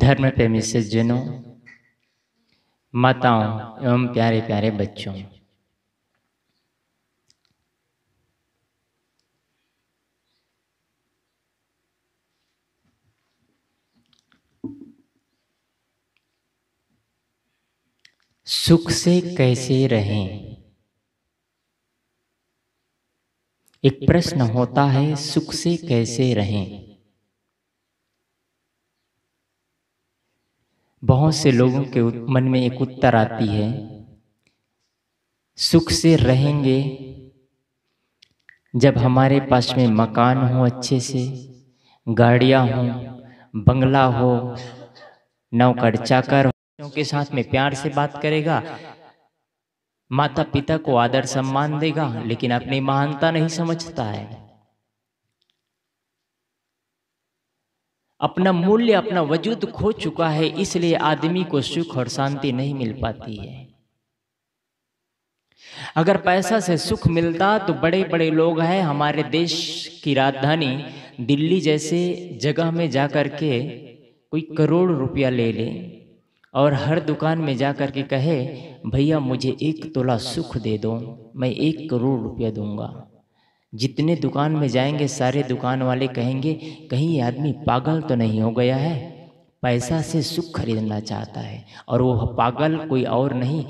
धर्म प्रेमी सज्जनों माताओं एवं प्यारे प्यारे बच्चों सुख से कैसे रहें एक प्रश्न होता है सुख से कैसे रहें बहुत से लोगों के मन में एक उत्तर आती है सुख से रहेंगे जब हमारे पास में मकान हो अच्छे से गाड़ियाँ हों बंगला हो नौकर चाकर हो के साथ में प्यार से बात करेगा माता पिता को आदर सम्मान देगा लेकिन अपनी महानता नहीं समझता है अपना मूल्य अपना वजूद खो चुका है इसलिए आदमी को सुख और शांति नहीं मिल पाती है अगर पैसा से सुख मिलता तो, तो बड़े बड़े लोग हैं हमारे देश की राजधानी दिल्ली जैसे जगह में जा कर के कोई करोड़ रुपया ले ले और हर दुकान में जा कर के कहे भैया मुझे एक तोला सुख दे दो मैं एक करोड़ रुपया दूंगा जितने दुकान में जाएंगे सारे दुकान वाले कहेंगे कहीं आदमी पागल तो नहीं हो गया है पैसा से सुख खरीदना चाहता है और वो पागल कोई और नहीं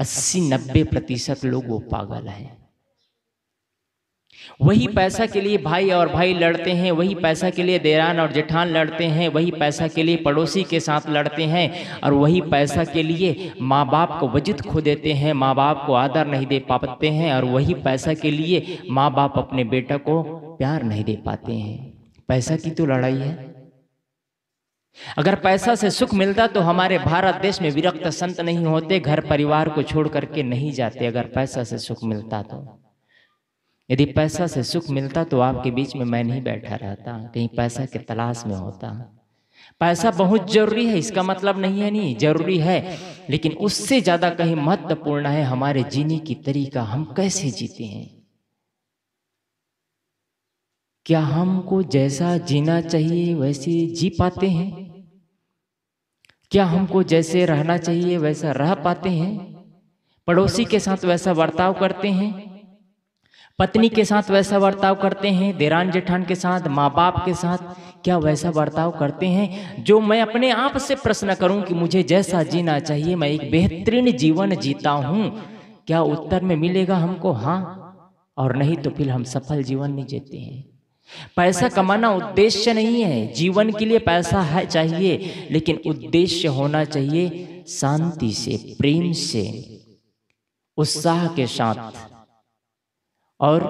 अस्सी नब्बे प्रतिशत लोग वो पागल हैं वही पैसा के लिए भाई और भाई लड़ते हैं वही पैसा के लिए देरान और जेठान लड़ते हैं वही पैसा के लिए पड़ोसी के साथ लड़ते हैं और वही पैसा के लिए माँ बाप को वजित खो देते हैं माँ बाप को आदर नहीं दे पाते हैं और वही पैसा के लिए माँ बाप अपने बेटा को प्यार नहीं दे पाते हैं पैसा की तो लड़ाई है अगर पैसा से सुख मिलता तो हमारे भारत देश में विरक्त संत नहीं होते घर परिवार को छोड़ करके नहीं जाते अगर पैसा से सुख मिलता तो यदि पैसा से सुख मिलता तो आपके बीच में मैं नहीं बैठा रहता कहीं पैसा के तलाश में होता पैसा बहुत जरूरी है इसका मतलब नहीं है नहीं जरूरी है लेकिन उससे ज़्यादा कहीं महत्वपूर्ण है हमारे जीने की तरीका हम कैसे जीते हैं क्या हमको जैसा जीना चाहिए वैसे जी पाते हैं क्या हमको जैसे रहना चाहिए वैसा रह पाते हैं पड़ोसी के साथ वैसा बर्ताव करते हैं पत्नी के साथ वैसा बर्ताव करते हैं देरान जेठान के साथ माँ बाप के साथ क्या वैसा बर्ताव करते हैं जो मैं अपने आप से प्रश्न करूं कि मुझे जैसा जीना चाहिए मैं एक बेहतरीन जीवन जीता हूं क्या उत्तर में मिलेगा हमको हाँ और नहीं तो फिर हम सफल जीवन नहीं जीते हैं पैसा कमाना उद्देश्य नहीं है जीवन के लिए पैसा है चाहिए लेकिन उद्देश्य होना चाहिए शांति से प्रेम से उत्साह के साथ और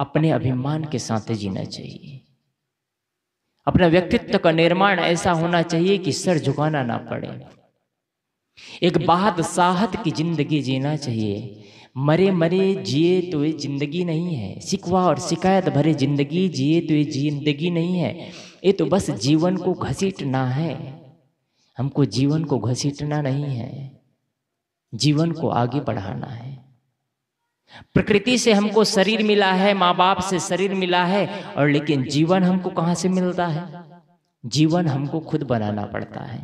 अपने अभिमान के साथ जीना चाहिए अपना व्यक्तित्व का निर्माण ऐसा होना चाहिए कि सर झुकाना ना पड़े एक बात साहत की जिंदगी जीना चाहिए मरे मरे जिए तो ये जिंदगी नहीं है सिकवा और शिकायत भरे जिंदगी जिए तो ये जिंदगी नहीं है ये तो बस जीवन को घसीटना है हमको जीवन को घसीटना नहीं है जीवन को आगे बढ़ाना है प्रकृति से हमको शरीर मिला है माँ बाप से शरीर मिला है और लेकिन जीवन हमको कहां से मिलता है जीवन हमको खुद बनाना पड़ता है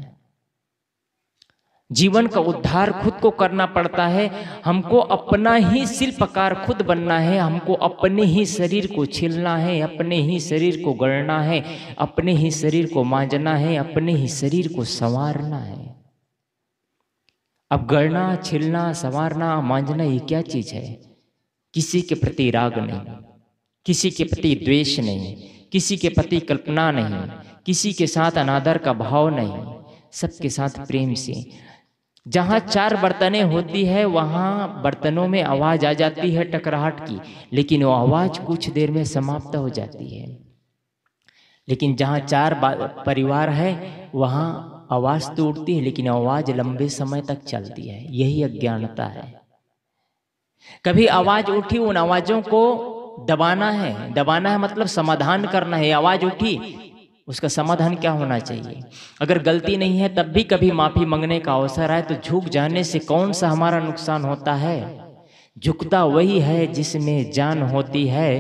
जीवन का उद्धार खुद को करना पड़ता है हमको अपना ही शिल्पकार खुद बनना है हमको अपने ही शरीर को छीलना है अपने ही शरीर को गढ़ना है अपने ही शरीर को मांजना है अपने ही शरीर को संवारना है अब गढ़ना छिलना संवारना मांजना ये क्या चीज़ है किसी के प्रति राग नहीं किसी के प्रति द्वेष नहीं किसी के प्रति कल्पना नहीं किसी के साथ अनादर का भाव नहीं सबके साथ प्रेम से जहाँ चार बर्तने होती है वहाँ बर्तनों में आवाज़ आ जाती है टकराहट की लेकिन वो आवाज़ कुछ देर में समाप्त हो जाती है लेकिन जहाँ चार परिवार है वहाँ आवाज़ तो उठती है लेकिन आवाज़ लंबे समय तक चलती है यही अज्ञानता है कभी आवाज उठी उन आवाजों को दबाना है दबाना है मतलब, मतलब समाधान करना है आवाज उठी उसका समाधान क्या होना चाहिए अगर गलती नहीं है तब भी कभी माफी मांगने का अवसर आए तो झुक तो जाने से कौन सा हमारा नुकसान होता है झुकता वही है जिसमें जान होती है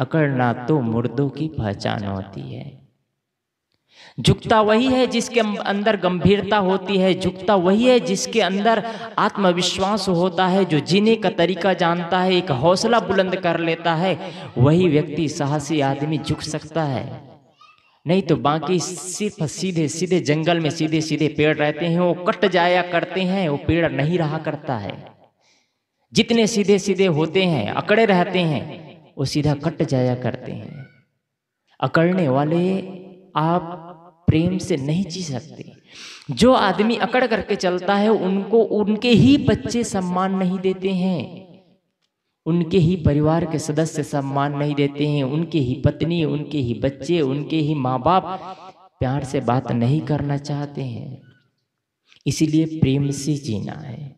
अकड़ना तो मुर्दों की पहचान होती है झुकता वही है जिसके अंदर गंभीरता होती है झुकता वही है जिसके अंदर आत्मविश्वास होता है जो जीने का तरीका जानता है एक हौसला बुलंद कर लेता है वही व्यक्ति साहसी आदमी झुक सकता है नहीं तो बाकी सिर्फ सीधे सीधे जंगल में सीधे सीधे पेड़ रहते हैं वो कट जाया करते हैं वो पेड़ नहीं रहा करता है जितने सीधे सीधे होते हैं अकड़े रहते हैं वो सीधा कट जाया करते हैं अकड़ने वाले आप प्रेम से नहीं जी सकते जो आदमी अकड़ करके चलता है उनको उनके ही बच्चे सम्मान नहीं देते हैं उनके ही परिवार के सदस्य सम्मान नहीं देते हैं उनके ही पत्नी उनके ही बच्चे उनके ही माँ बाप प्यार से बात नहीं करना चाहते हैं इसीलिए प्रेम से जीना है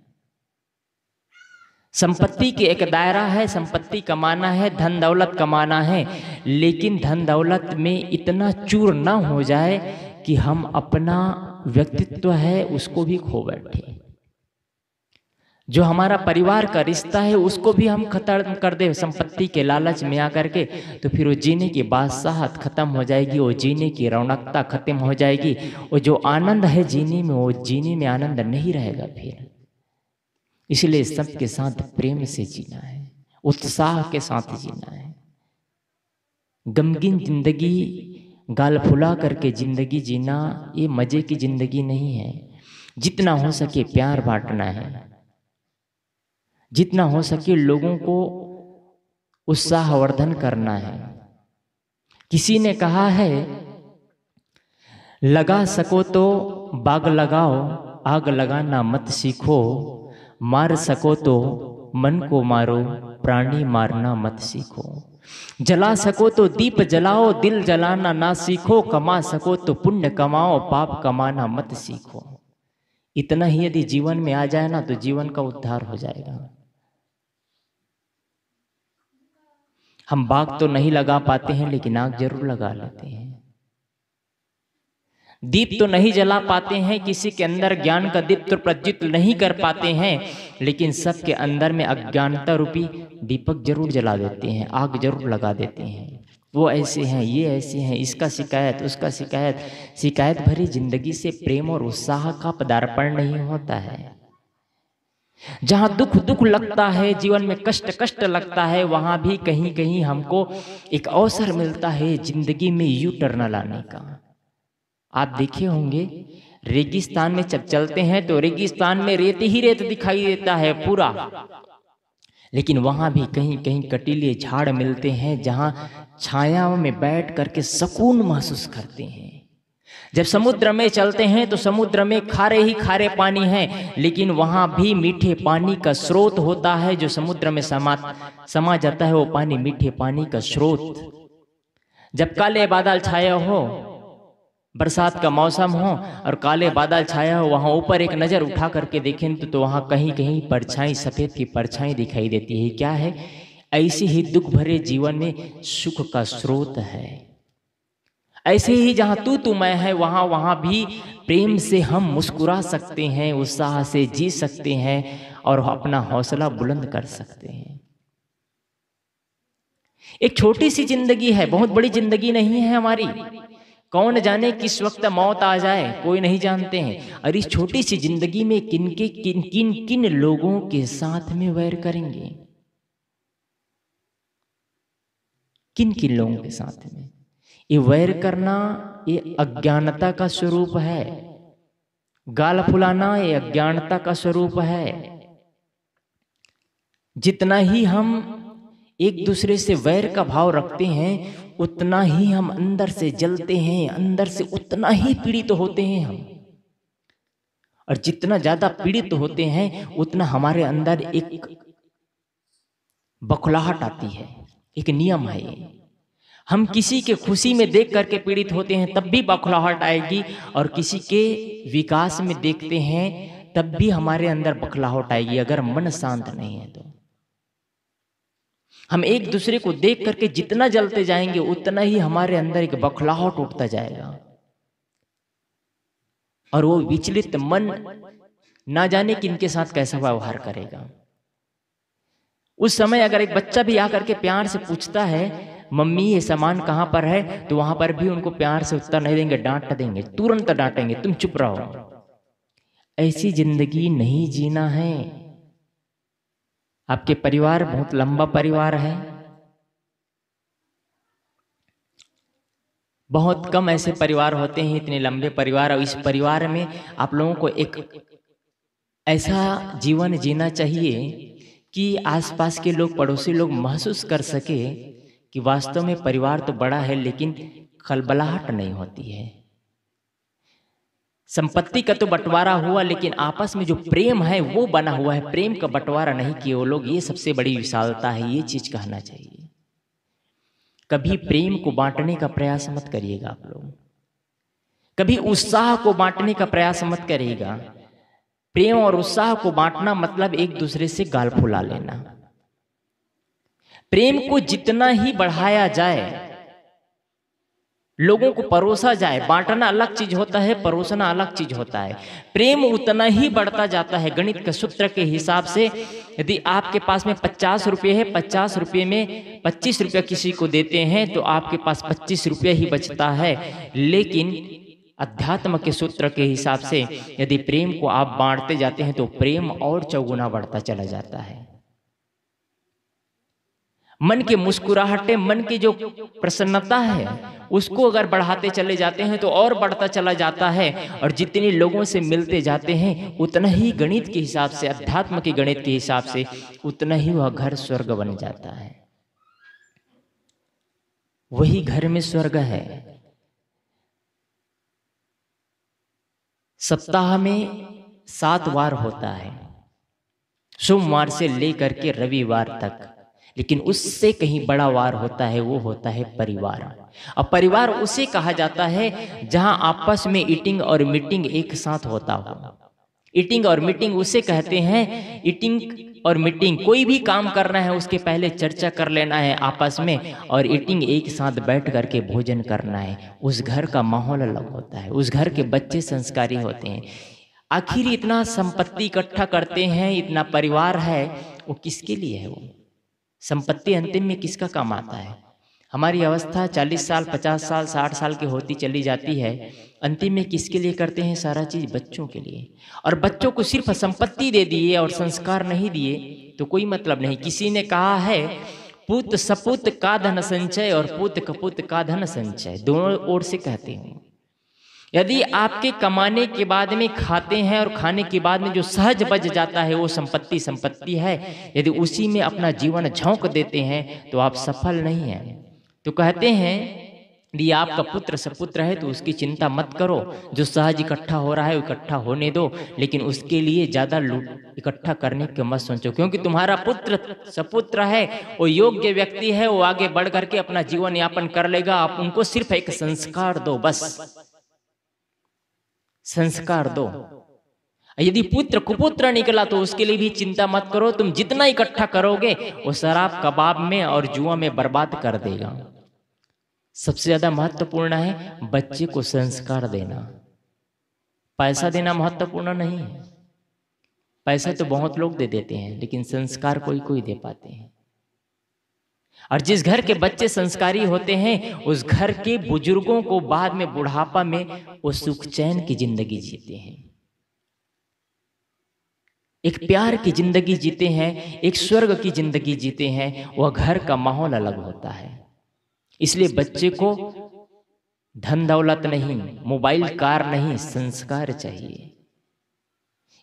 संपत्ति के एक दायरा है संपत्ति कमाना है धन दौलत कमाना है लेकिन धन दौलत में इतना चूर ना हो जाए कि हम अपना व्यक्तित्व है उसको भी खो बैठे जो हमारा परिवार का रिश्ता है उसको भी हम खत्म कर दे संपत्ति के लालच में आकर के तो फिर वो जीने की बादशाहत खत्म हो जाएगी वो जीने की रौनकता खत्म हो जाएगी और जो आनंद है जीने में वो जीने में आनंद नहीं रहेगा फिर इसलिए सबके साथ प्रेम से जीना है उत्साह के साथ जीना है गमगीन जिंदगी गाल फुला करके जिंदगी जीना ये मजे की जिंदगी नहीं है जितना हो सके प्यार बांटना है जितना हो सके लोगों को उत्साहवर्धन करना है किसी ने कहा है लगा सको तो, तो बाग लगाओ आग लगाना मत सीखो मार सको तो मन को मारो प्राणी मारना मत सीखो जला सको तो दीप जलाओ दिल जलाना ना सीखो कमा सको तो पुण्य कमाओ पाप कमाना मत सीखो इतना ही यदि जीवन में आ जाए ना तो जीवन का उद्धार हो जाएगा हम बाग तो नहीं लगा पाते हैं लेकिन आग जरूर लगा लेते हैं दीप तो नहीं जला पाते हैं किसी के अंदर ज्ञान का दीप तो प्रज्वलित नहीं कर पाते हैं लेकिन सबके अंदर में अज्ञानता रूपी दीपक जरूर जला देते हैं आग जरूर लगा देते हैं वो ऐसे हैं ये ऐसे हैं इसका शिकायत उसका शिकायत शिकायत भरी जिंदगी से प्रेम और उत्साह का पदार्पण नहीं होता है जहाँ दुख दुख लगता है जीवन में कष्ट कष्ट लगता है वहां भी कहीं कहीं हमको एक अवसर मिलता है जिंदगी में यू टर्न लाने का आप देखे होंगे रेगिस्तान में जब चलते हैं तो रेगिस्तान में रेत ही रेत दिखाई देता है पूरा लेकिन वहां भी कहीं कहीं कटीले झाड़ मिलते हैं जहां छाया में बैठ करके सुकून महसूस करते हैं जब समुद्र में चलते हैं तो समुद्र में खारे ही खारे पानी है लेकिन वहां भी मीठे पानी का स्रोत होता है जो समुद्र में समा समा जाता है वो पानी मीठे पानी का स्रोत जब काले बादल छाया हो बरसात का मौसम हो और काले बादल छाया हो वहाँ ऊपर एक नज़र उठा करके देखें तो, तो वहाँ कहीं कहीं परछाई सफ़ेद की परछाई दिखाई देती है क्या है ऐसे ही दुख भरे जीवन में सुख का स्रोत है ऐसे ही जहाँ तू तू मैं है वहाँ वहाँ भी प्रेम से हम मुस्कुरा सकते हैं उत्साह से जी सकते हैं और अपना हौसला बुलंद कर सकते हैं एक छोटी सी जिंदगी है बहुत बड़ी जिंदगी नहीं है हमारी कौन जाने किस वक्त मौत आ जाए कोई नहीं जानते हैं और इस छोटी सी जिंदगी में किन के किन किन किन लोगों के साथ में वैर करेंगे किन किन लोगों के साथ में ये वैर करना ये अज्ञानता का स्वरूप है गाल फुलाना ये अज्ञानता का स्वरूप है जितना ही हम एक दूसरे से वैर का भाव रखते हैं उतना ही हम अंदर से जलते हैं अंदर से उतना ही पीड़ित तो होते हैं हम और जितना ज्यादा पीड़ित तो होते हैं उतना हमारे अंदर एक बखलाहट आती है एक नियम है हम किसी के खुशी में देख करके पीड़ित होते हैं तब भी बखलाहट आएगी और किसी के विकास में देखते हैं तब भी हमारे अंदर बखलाहट आएगी अगर मन शांत नहीं है तो हम एक दूसरे को देख करके जितना जलते जाएंगे उतना ही हमारे अंदर एक बखलाहट उठता जाएगा और वो विचलित मन ना जाने कि इनके साथ कैसा व्यवहार करेगा उस समय अगर एक बच्चा भी आकर के प्यार से पूछता है मम्मी ये सामान कहां पर है तो वहां पर भी उनको प्यार से उत्तर नहीं देंगे डांट देंगे तुरंत डांटेंगे तुम चुप रहो ऐसी जिंदगी नहीं जीना है आपके परिवार बहुत लंबा परिवार है बहुत कम ऐसे परिवार होते हैं इतने लंबे परिवार और इस परिवार में आप लोगों को एक ऐसा जीवन जीना चाहिए कि आसपास के लोग पड़ोसी लोग महसूस कर सके कि वास्तव में परिवार तो बड़ा है लेकिन खलबलाहट नहीं होती है संपत्ति का तो बंटवारा हुआ लेकिन आपस में जो प्रेम है वो बना हुआ है प्रेम का बंटवारा नहीं किए वो लोग ये सबसे बड़ी विशालता है ये चीज कहना चाहिए कभी प्रेम को बांटने का प्रयास मत करिएगा आप लोग कभी उत्साह को बांटने का प्रयास मत करिएगा प्रेम और उत्साह को बांटना मतलब एक दूसरे से गाल फुला लेना प्रेम को जितना ही बढ़ाया जाए लोगों को परोसा जाए बांटना अलग चीज होता है परोसना अलग चीज होता है प्रेम उतना ही बढ़ता जाता है गणित के सूत्र के हिसाब से यदि आपके पास में पचास रुपये है पचास रुपये में पच्चीस रुपया किसी को देते हैं तो आपके पास पच्चीस रुपये ही बचता है लेकिन अध्यात्म के सूत्र के हिसाब से यदि प्रेम को आप बांटते जाते हैं तो प्रेम और चौगुना बढ़ता चला जाता है मन की मुस्कुराहटें मन की जो प्रसन्नता है उसको अगर बढ़ाते चले जाते हैं तो और बढ़ता चला जाता है और जितने लोगों से मिलते जाते हैं उतना ही गणित के हिसाब से अध्यात्म के गणित के हिसाब से उतना ही वह घर स्वर्ग बन जाता है वही घर में स्वर्ग है सप्ताह में सात बार होता है सोमवार से लेकर के रविवार तक लेकिन उससे कहीं बड़ा वार होता है वो होता है परिवार अब परिवार उसे कहा जाता है जहां आपस में ईटिंग और मीटिंग एक साथ होता हो ईटिंग और मीटिंग उसे कहते हैं ईटिंग और मीटिंग कोई भी काम करना है उसके पहले चर्चा कर लेना है आपस में और ईटिंग एक साथ बैठ करके भोजन करना है उस घर का माहौल अलग होता है उस घर के बच्चे संस्कारी होते हैं आखिर इतना संपत्ति इकट्ठा करते हैं इतना परिवार है वो किसके लिए है वो संपत्ति अंतिम में किसका काम आता है हमारी अवस्था 40 साल 50 साल 60 साल की होती चली जाती है अंतिम में किसके लिए करते हैं सारा चीज़ बच्चों के लिए और बच्चों को सिर्फ संपत्ति दे दिए और संस्कार नहीं दिए तो कोई मतलब नहीं किसी ने कहा है पुत सपुत का धन संचय और पुत कपुत का धन संचय दोनों ओर से कहते हैं यदि आपके कमाने के बाद में खाते हैं और खाने के बाद में जो सहज बच जाता है वो संपत्ति संपत्ति है यदि उसी में अपना जीवन झोंक देते हैं तो आप सफल नहीं हैं तो कहते हैं यदि आपका पुत्र सपुत्र है तो उसकी चिंता मत करो जो सहज इकट्ठा हो रहा है इकट्ठा होने दो लेकिन उसके लिए ज़्यादा लूट इकट्ठा करने के मत सोचो क्योंकि तुम्हारा पुत्र सपुत्र है वो योग्य व्यक्ति है वो आगे बढ़ करके अपना जीवन यापन कर लेगा आप उनको सिर्फ एक संस्कार दो बस संस्कार दो यदि पुत्र कुपुत्र निकला तो उसके लिए भी चिंता मत करो तुम जितना इकट्ठा करोगे वो शराब कबाब में और जुआ में बर्बाद कर देगा सबसे ज्यादा महत्वपूर्ण है बच्चे को संस्कार देना पैसा देना महत्वपूर्ण नहीं है पैसा तो बहुत लोग दे देते हैं लेकिन संस्कार कोई कोई दे पाते हैं और जिस घर के बच्चे संस्कारी होते हैं उस घर के बुजुर्गों को बाद में बुढ़ापा में वो सुख चैन की जिंदगी जीते हैं एक प्यार की जिंदगी जीते हैं एक स्वर्ग की जिंदगी जीते हैं वह घर का माहौल अलग होता है इसलिए बच्चे को धन दौलत नहीं मोबाइल कार नहीं संस्कार चाहिए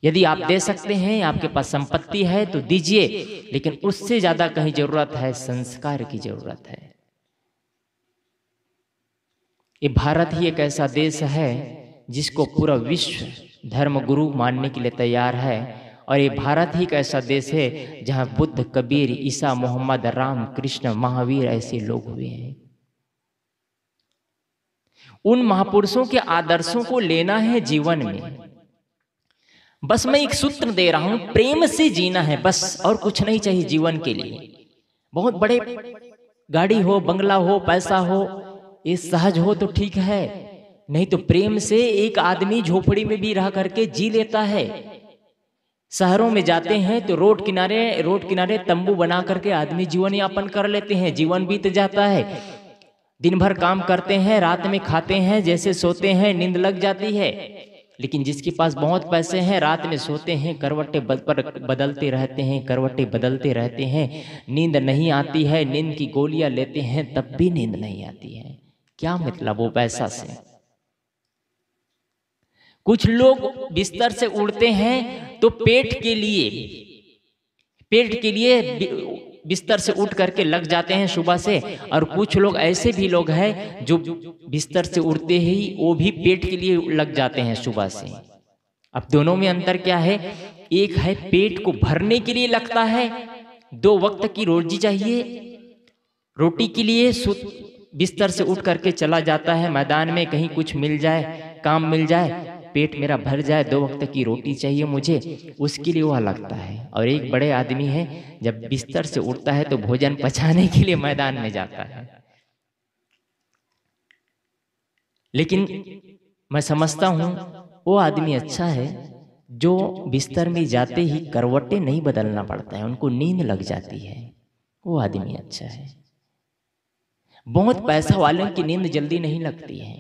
यदि आप दे सकते हैं आपके पास संपत्ति है तो दीजिए लेकिन उससे ज्यादा कहीं जरूरत है संस्कार की जरूरत है ये भारत ही एक ऐसा देश है जिसको पूरा विश्व धर्म गुरु मानने के लिए तैयार है और ये भारत ही एक ऐसा देश है जहां बुद्ध कबीर ईसा मोहम्मद राम कृष्ण महावीर ऐसे लोग हुए हैं उन महापुरुषों के आदर्शों को लेना है जीवन में बस मैं एक सूत्र दे रहा हूं प्रेम से जीना है बस और कुछ नहीं चाहिए जीवन के लिए बहुत बड़े गाड़ी हो बंगला हो पैसा हो ये सहज हो तो ठीक है नहीं तो प्रेम से एक आदमी झोपड़ी में भी रह करके जी लेता है शहरों में जाते हैं तो रोड किनारे रोड किनारे तंबू बना करके आदमी जीवन यापन कर लेते हैं जीवन बीत जाता है दिन भर काम करते हैं रात में खाते हैं जैसे सोते हैं नींद लग जाती है लेकिन जिसके पास बहुत पैसे हैं रात में सोते हैं करवटे बदलते रहते हैं करवटे बदलते रहते हैं नींद नहीं आती है नींद की गोलियां लेते हैं तब भी नींद नहीं आती है क्या मतलब, मतलब वो पैसा से कुछ लोग बिस्तर से उड़ते हैं तो, तो पेट के लिए पेट के लिए बिस्तर से उठ करके लग जाते हैं सुबह से और कुछ लोग ऐसे भी लोग हैं जो बिस्तर से उठते ही वो भी पेट के लिए लग जाते हैं सुबह से अब दोनों में अंतर क्या है एक है पेट को भरने के लिए लगता है दो वक्त की रोजी चाहिए रोटी के लिए बिस्तर से उठ करके चला जाता है मैदान में कहीं कुछ मिल जाए काम मिल जाए पेट मेरा भर जाए दो वक्त की रोटी चाहिए मुझे उसके लिए वह लगता है और एक बड़े आदमी है जब बिस्तर से उठता है तो भोजन पचाने के लिए मैदान में जाता है लेकिन मैं समझता हूँ वो आदमी अच्छा है जो बिस्तर में जाते ही करवटें नहीं बदलना पड़ता है उनको नींद लग जाती है वो आदमी अच्छा है बहुत पैसा वालों की नींद जल्दी नहीं लगती है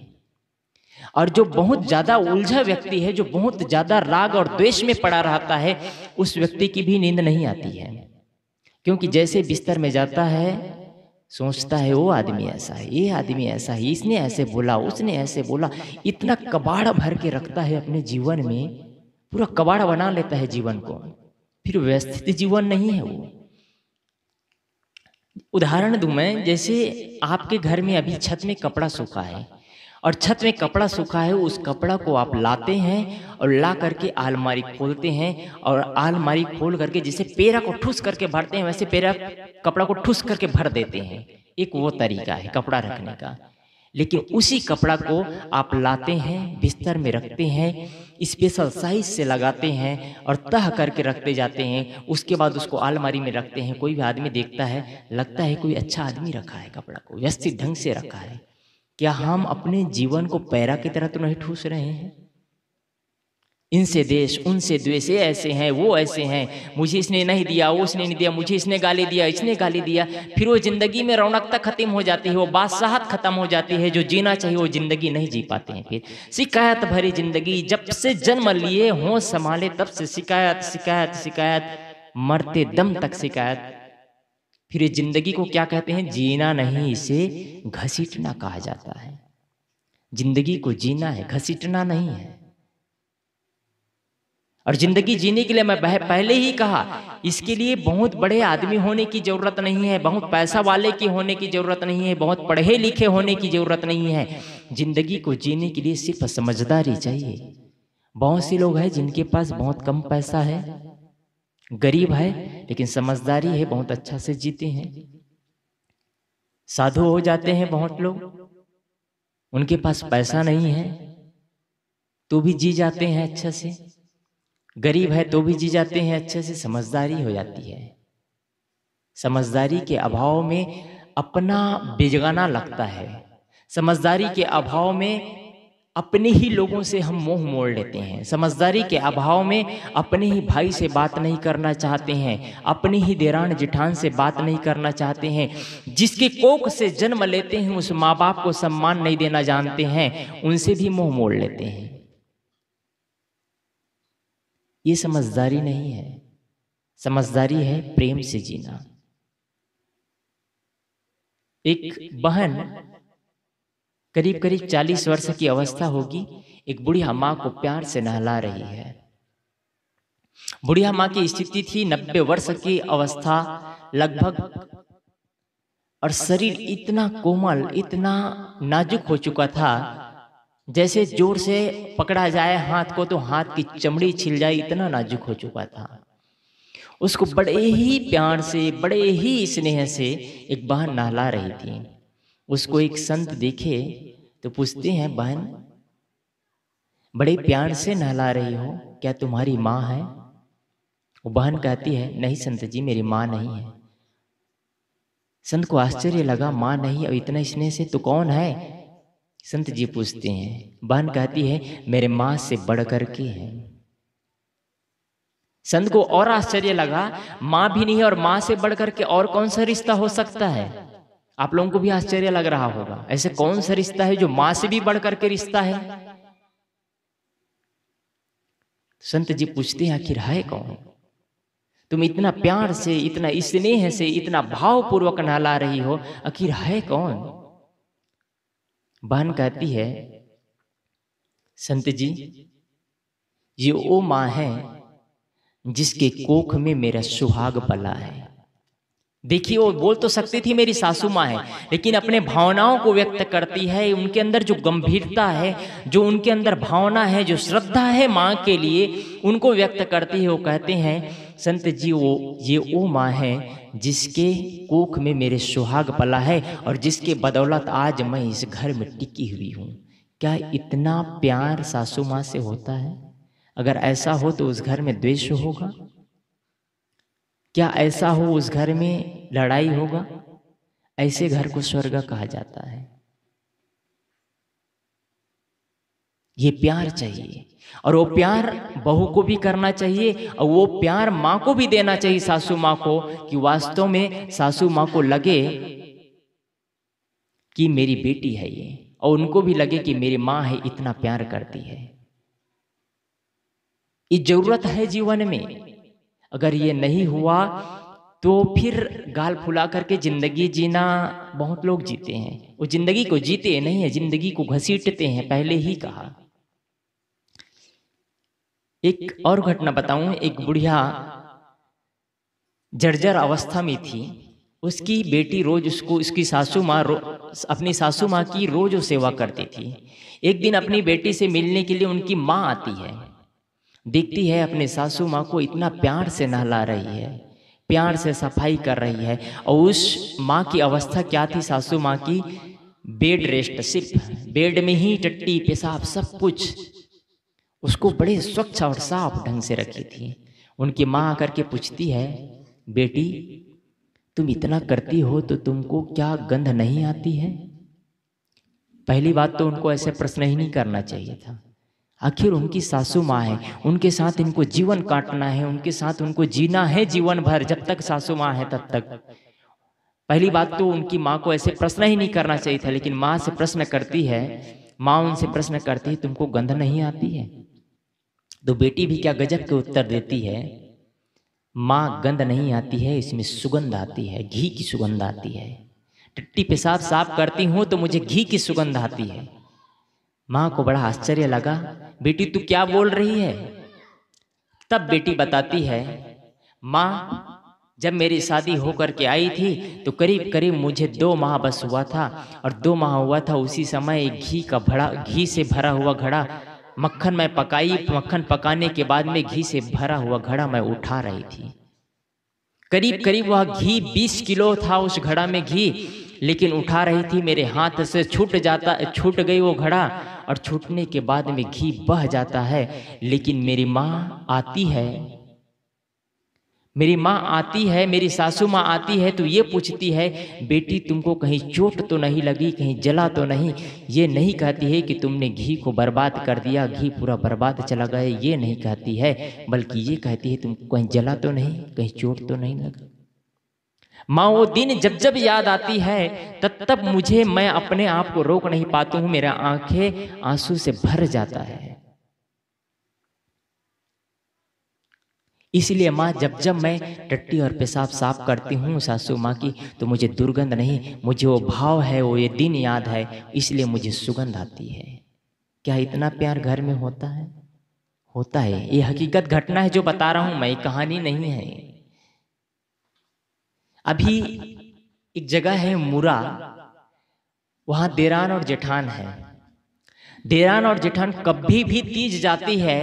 और जो बहुत ज्यादा उलझा व्यक्ति है जो बहुत ज्यादा राग और द्वेष में पड़ा रहता है उस व्यक्ति की भी नींद नहीं आती है क्योंकि जैसे बिस्तर में जाता है सोचता है वो आदमी ऐसा है ये आदमी ऐसा है इसने ऐसे बोला उसने ऐसे बोला इतना कबाड़ भर के रखता है अपने जीवन में पूरा कबाड़ बना लेता है जीवन को फिर व्यवस्थित जीवन नहीं है वो उदाहरण दू मैं जैसे आपके घर में अभी छत में कपड़ा सूखा है और छत में कपड़ा सूखा है उस कपड़ा को आप लाते हैं और ला करके आलमारी खोलते हैं और आलमारी खोल करके जिसे पेरा को ठूस करके भरते हैं वैसे पेरा कपड़ा को ठूस करके भर देते हैं एक वो तरीका है कपड़ा रखने का लेकिन उसी कपड़ा को आप लाते हैं बिस्तर में रखते हैं स्पेशल साइज से लगाते हैं और तह करके रखते जाते हैं उसके बाद उसको आलमारी में रखते हैं कोई भी आदमी देखता है लगता है कोई अच्छा आदमी रखा है कपड़ा को व्यवस्थित ढंग से रखा है क्या हम अपने जीवन को पैरा की तरह तो नहीं ठूस रहे हैं इनसे देश उनसे द्वेष ऐसे हैं वो ऐसे हैं मुझे इसने नहीं दिया वो उसने नहीं दिया मुझे इसने गाली दिया इसने गाली दिया फिर वो ज़िंदगी में रौनकता ख़त्म हो जाती है वो बादशाहत ख़त्म हो जाती है जो जीना चाहिए वो ज़िंदगी नहीं जी पाते हैं फिर शिकायत भरी ज़िंदगी जब से जन्म लिए हो संभाले तब से शिकायत शिकायत शिकायत मरते दम तक शिकायत फिर जिंदगी को क्या कहते हैं जीना नहीं इसे घसीटना कहा जाता है जिंदगी को जीना है घसीटना नहीं है और जिंदगी जीने के लिए मैं पहले ही कहा इसके लिए बहुत बड़े आदमी होने की जरूरत नहीं है बहुत पैसा वाले की होने की जरूरत नहीं है बहुत पढ़े लिखे होने की जरूरत नहीं है जिंदगी को जीने के लिए सिर्फ समझदारी चाहिए बहुत से लोग हैं जिनके पास बहुत कम पैसा है गरीब है लेकिन समझदारी है बहुत अच्छा से जीते हैं साधु हो जाते हैं बहुत लोग उनके पास पैसा नहीं है तो भी जी जाते हैं अच्छे से गरीब है तो भी जी जाते हैं अच्छे से समझदारी हो जाती है समझदारी के अभाव में अपना बेजगाना लगता है समझदारी के अभाव में अपने ही लोगों से हम मोह मोड़ लेते हैं समझदारी के अभाव में अपने ही भाई से बात नहीं करना चाहते हैं अपने ही देरान जिठान से बात नहीं करना चाहते हैं जिसके कोख से जन्म लेते हैं उस माँ बाप को सम्मान नहीं देना जानते हैं उनसे भी मोह मोड़ लेते हैं ये समझदारी नहीं है समझदारी है प्रेम से जीना एक बहन करीब करीब चालीस वर्ष की अवस्था होगी एक बुढ़िया माँ को प्यार से नहला रही है बुढ़िया माँ की स्थिति थी नब्बे वर्ष की अवस्था लगभग और शरीर इतना कोमल इतना नाजुक हो चुका था जैसे जोर से पकड़ा जाए हाथ को तो हाथ की चमड़ी छिल जाए इतना नाजुक हो चुका था उसको बड़े ही प्यार से बड़े ही स्नेह से एक बहन नहला रही थी उसको एक संत देखे तो, तो पूछते हैं बहन बड़े प्यार से नहला रही हो क्या तुम्हारी माँ है वो बहन कहती है नहीं संत जी मेरी माँ नहीं है संत को आश्चर्य लगा माँ नहीं और इतना स्नेह से तो कौन है संत जी पूछते हैं बहन कहती है मेरे माँ से बढ़ करके है संत को और आश्चर्य लगा माँ भी नहीं है और माँ से बढ़ करके और कौन सा रिश्ता हो सकता है आप लोगों को भी आश्चर्य लग रहा होगा ऐसे कौन सा रिश्ता है जो माँ से भी बढ़ करके रिश्ता है संत जी पूछते हैं आखिर है कौन तुम इतना प्यार से इतना स्नेह से इतना भावपूर्वक नहला रही हो आखिर है कौन बहन कहती है संत जी ये वो माँ है जिसके कोख में मेरा सुहाग पला है देखिए वो बोल तो सकती थी मेरी सासू माँ है लेकिन अपने भावनाओं को व्यक्त करती है उनके अंदर जो गंभीरता है जो उनके अंदर भावना है जो श्रद्धा है माँ के लिए उनको व्यक्त करती है वो कहते हैं संत जी वो ये वो माँ है जिसके कोख में मेरे सुहाग पला है और जिसके बदौलत आज मैं इस घर में टिकी हुई हूँ क्या इतना प्यार सासू माँ से होता है अगर ऐसा हो तो उस घर में द्वेष होगा क्या ऐसा हो उस घर में लड़ाई होगा ऐसे घर को स्वर्ग कहा जाता है ये प्यार चाहिए और वो प्यार बहू को भी करना चाहिए और वो प्यार माँ को भी देना चाहिए सासू माँ को कि वास्तव में सासू माँ को लगे कि मेरी बेटी है ये और उनको भी लगे कि मेरी माँ है इतना प्यार करती है ये जरूरत है जीवन में अगर ये नहीं हुआ तो, तो फिर गाल फुला करके ज़िंदगी जीना बहुत लोग जीते हैं वो ज़िंदगी को जीते नहीं है ज़िंदगी को घसीटते हैं पहले ही कहा एक और घटना बताऊं एक बुढ़िया जर्जर अवस्था में थी उसकी बेटी रोज उसको उसकी सासू माँ अपनी सासू माँ की रोज सेवा करती थी एक दिन अपनी बेटी से मिलने के लिए उनकी माँ आती है दिखती है अपने सासू माँ को इतना प्यार से नहला रही है प्यार से सफाई कर रही है और उस माँ की अवस्था क्या थी सासू माँ की बेड रेस्ट सिर्फ बेड में ही टट्टी पेशाब सब कुछ उसको बड़े स्वच्छ और साफ ढंग से रखी थी उनकी माँ आकर के पूछती है बेटी तुम इतना करती हो तो तुमको क्या गंध नहीं आती है पहली बात तो उनको ऐसे प्रश्न ही नहीं करना चाहिए था आखिर उनकी सासू माँ है उनके साथ इनको जीवन काटना है उनके साथ उनको जीना है जीवन भर जब तक सासू माँ है तब तक पहली बात तो उनकी माँ को ऐसे प्रश्न ही नहीं करना चाहिए था लेकिन माँ से प्रश्न करती है माँ उनसे प्रश्न करती है तुमको गंध नहीं आती है तो बेटी भी क्या गजब के उत्तर देती है माँ गंध नहीं आती है इसमें सुगंध आती है घी की सुगंध आती है टट्टी पेशाब साफ करती हूँ तो मुझे घी की सुगंध आती है माँ को बड़ा आश्चर्य लगा बेटी तू क्या बोल रही है तब बेटी बताती है माँ जब मेरी शादी होकर के आई थी तो करीब करीब मुझे दो माह बस हुआ था और दो माह हुआ था उसी समय एक घी का भरा घी से भरा हुआ घड़ा मक्खन मैं पकाई मक्खन पकाने के बाद में घी से भरा हुआ घड़ा मैं उठा रही थी करीब करीब वह घी बीस किलो था उस घड़ा में घी लेकिन उठा रही थी मेरे हाथ से छूट जाता छूट गई वो घड़ा और छूटने के बाद में घी बह जाता है लेकिन मेरी माँ आती है मेरी माँ आती है मेरी सासू माँ आती है तो ये पूछती है बेटी तुमको कहीं चोट तो नहीं लगी कहीं जला तो नहीं ये नहीं कहती है कि तुमने घी को बर्बाद कर दिया घी पूरा बर्बाद चला गया ये नहीं कहती है बल्कि ये कहती है तुमको कहीं जला तो नहीं कहीं चोट तो नहीं लगा माँ वो दिन जब जब याद आती है तब तब मुझे मैं अपने आप को रोक नहीं पाती हूँ मेरा आंखें आंसू से भर जाता है इसलिए माँ जब जब मैं टट्टी और पेशाब साफ करती हूँ सासू माँ की तो मुझे दुर्गंध नहीं मुझे वो भाव है वो ये दिन याद है इसलिए मुझे सुगंध आती है क्या इतना प्यार घर में होता है होता है ये हकीकत घटना है जो बता रहा हूँ मैं कहानी नहीं है अभी एक जगह है मुरा वहाँ देरान और जेठान है देरान और जेठान कभी भी तीज जाती है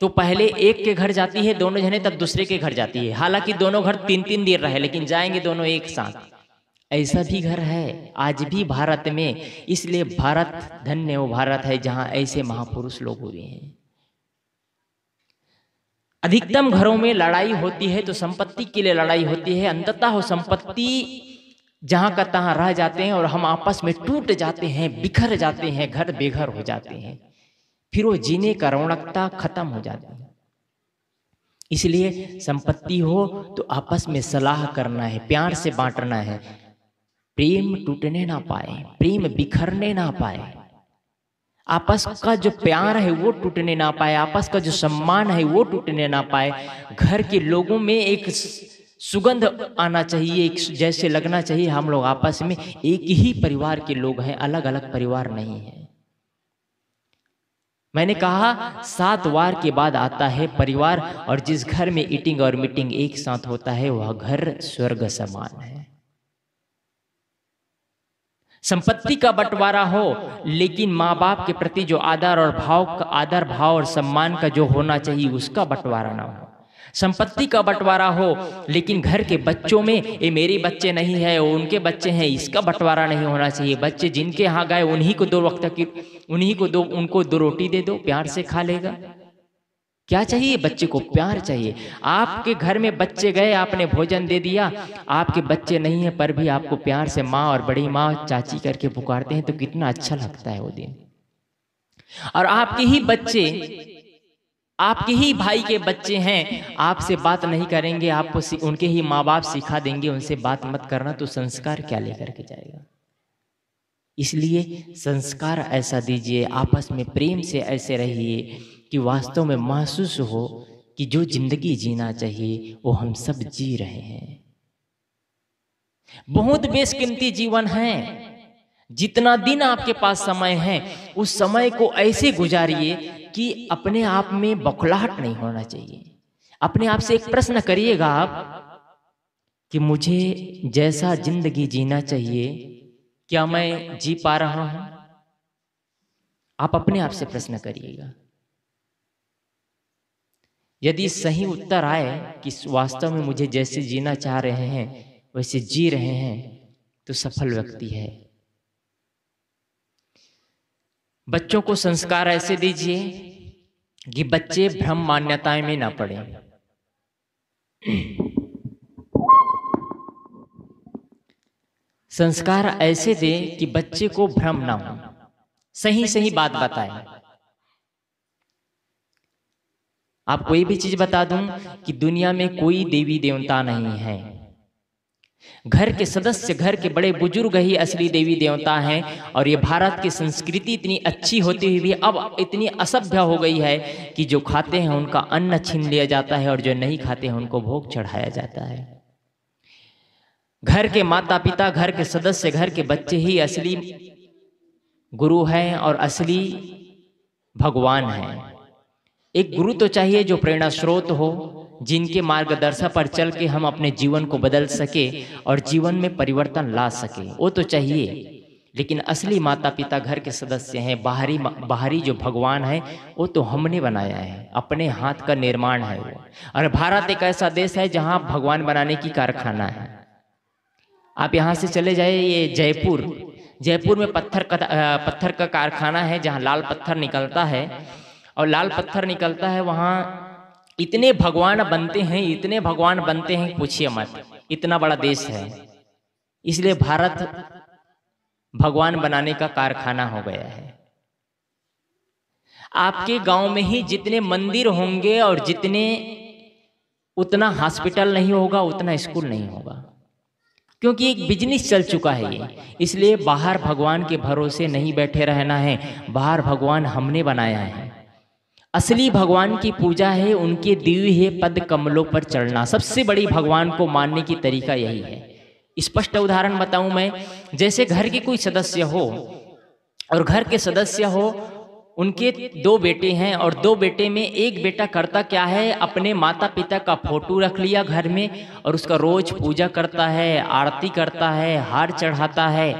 तो पहले एक के घर जाती है दोनों जने तब दूसरे के घर जाती है हालांकि दोनों घर तीन तीन दिन रहे लेकिन जाएंगे दोनों एक साथ ऐसा भी घर है आज भी भारत में इसलिए भारत धन्य वो भारत है जहाँ ऐसे महापुरुष लोग हुए हैं अधिकतम घरों में लड़ाई होती है तो, तो संपत्ति के लिए लड़ाई होती है अंततः हो संपत्ति जहां का तहां रह जाते हैं और हम आपस में टूट जाते हैं बिखर जाते हैं घर बेघर हो जाते हैं फिर वो जीने का रौनकता खत्म हो जाती है इसलिए संपत्ति हो तो, तो आपस में सलाह करना है प्यार से बांटना है प्रेम टूटने ना पाए प्रेम बिखरने ना पाए आपस का जो प्यार है वो टूटने ना पाए आपस का जो सम्मान है वो टूटने ना पाए घर के लोगों में एक सुगंध आना चाहिए एक जैसे लगना चाहिए हम लोग आपस में एक ही परिवार के लोग हैं अलग अलग परिवार नहीं है मैंने कहा सात वार के बाद आता है परिवार और जिस घर में ईटिंग और मीटिंग एक साथ होता है वह घर स्वर्ग समान है संपत्ति का बंटवारा हो लेकिन माँ बाप के प्रति जो आदर और भाव का आदर भाव और सम्मान का जो होना चाहिए उसका बंटवारा ना हो संपत्ति का बंटवारा हो लेकिन घर के बच्चों में ये मेरे बच्चे नहीं है उनके बच्चे हैं इसका बंटवारा नहीं होना चाहिए बच्चे जिनके यहाँ गए उन्हीं को दो वक्त की उन्हीं को दो उनको दो रोटी दे दो प्यार से खा लेगा क्या चाहिए बच्चे को प्यार चाहिए आपके घर में बच्चे गए आपने भोजन दे दिया आपके बच्चे नहीं है पर भी आपको प्यार से माँ और बड़ी माँ चाची करके पुकारते हैं तो कितना अच्छा लगता है वो दिन और आपके ही बच्चे आपके ही भाई के बच्चे हैं आपसे बात नहीं करेंगे आपको उनके ही माँ बाप सिखा देंगे उनसे बात मत करना तो संस्कार क्या लेकर के जाएगा इसलिए संस्कार ऐसा दीजिए आपस में प्रेम से ऐसे रहिए कि वास्तव में महसूस हो कि जो जिंदगी जीना चाहिए वो हम सब जी रहे हैं बहुत बेशकीमती जीवन है जितना दिन आपके पास समय है उस समय को ऐसे गुजारिए कि अपने आप में बौखलाहट नहीं होना चाहिए अपने आप से एक प्रश्न करिएगा आप कि मुझे जैसा जिंदगी जीना चाहिए क्या मैं जी पा रहा हूं आप अपने आप से प्रश्न करिएगा यदि सही उत्तर आए कि वास्तव में मुझे जैसे जीना चाह रहे हैं वैसे जी रहे हैं तो सफल व्यक्ति है बच्चों को संस्कार ऐसे दीजिए कि बच्चे भ्रम मान्यताएं में ना पड़े संस्कार ऐसे दे कि बच्चे को भ्रम ना हो सही सही बात बताएं आपको ये भी चीज बता दूं कि दुनिया में कोई देवी देवता नहीं है घर के सदस्य घर के बड़े बुजुर्ग ही असली देवी देवता हैं और ये भारत की संस्कृति इतनी अच्छी होती हुई भी अब इतनी असभ्य हो गई है कि जो खाते हैं उनका अन्न छीन लिया जाता है और जो नहीं खाते हैं उनको भोग चढ़ाया जाता है घर के माता पिता घर के सदस्य घर के बच्चे ही असली गुरु हैं और असली भगवान हैं एक तो गुरु तो चाहिए जो प्रेरणा स्रोत हो जिनके मार्गदर्शन पर चल के हम अपने जीवन को बदल सके और जीवन में परिवर्तन ला सके वो तो, तो चाहिए लेकिन असली माता पिता घर के सदस्य हैं बाहरी बाहरी जो भगवान है वो तो हमने बनाया है अपने हाथ का निर्माण है वो और भारत एक ऐसा देश है जहाँ भगवान बनाने की कारखाना है आप यहाँ से चले जाए ये जयपुर जयपुर में पत्थर का पत्थर का कारखाना है जहाँ लाल पत्थर निकलता है और लाल पत्थर निकलता है वहां इतने भगवान बनते हैं इतने भगवान बनते हैं पूछिए मत इतना बड़ा देश है इसलिए भारत भगवान बनाने का कारखाना हो गया है आपके गांव में ही जितने मंदिर होंगे और जितने उतना हॉस्पिटल नहीं होगा उतना स्कूल नहीं होगा क्योंकि एक बिजनेस चल चुका है ये इसलिए बाहर भगवान के भरोसे नहीं बैठे रहना है बाहर भगवान हमने बनाया है असली भगवान की पूजा है उनके दिव्य है पद कमलों पर चढ़ना सबसे बड़ी भगवान को मानने की तरीका यही है स्पष्ट उदाहरण बताऊं मैं जैसे घर के कोई सदस्य हो और घर के सदस्य हो उनके दो बेटे हैं और दो बेटे में एक बेटा करता क्या है अपने माता पिता का फोटो रख लिया घर में और उसका रोज पूजा करता है आरती करता है हार चढ़ाता है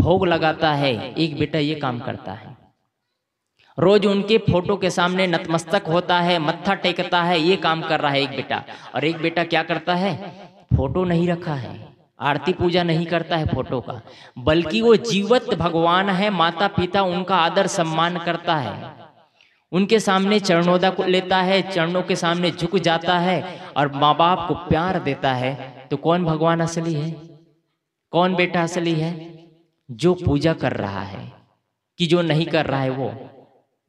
भोग लगाता है एक बेटा ये काम करता है रोज उनके फोटो के सामने नतमस्तक होता है मत्था टेकता है ये काम कर रहा है एक बेटा और एक बेटा क्या करता है फोटो नहीं रखा है आरती पूजा नहीं करता है फोटो का बल्कि वो जीवत भगवान है माता पिता उनका आदर सम्मान करता है उनके सामने चरणोदा को लेता है चरणों के सामने झुक जाता है और माँ बाप को प्यार देता है तो कौन भगवान असली है कौन बेटा असली है जो पूजा कर रहा है कि जो नहीं कर रहा है वो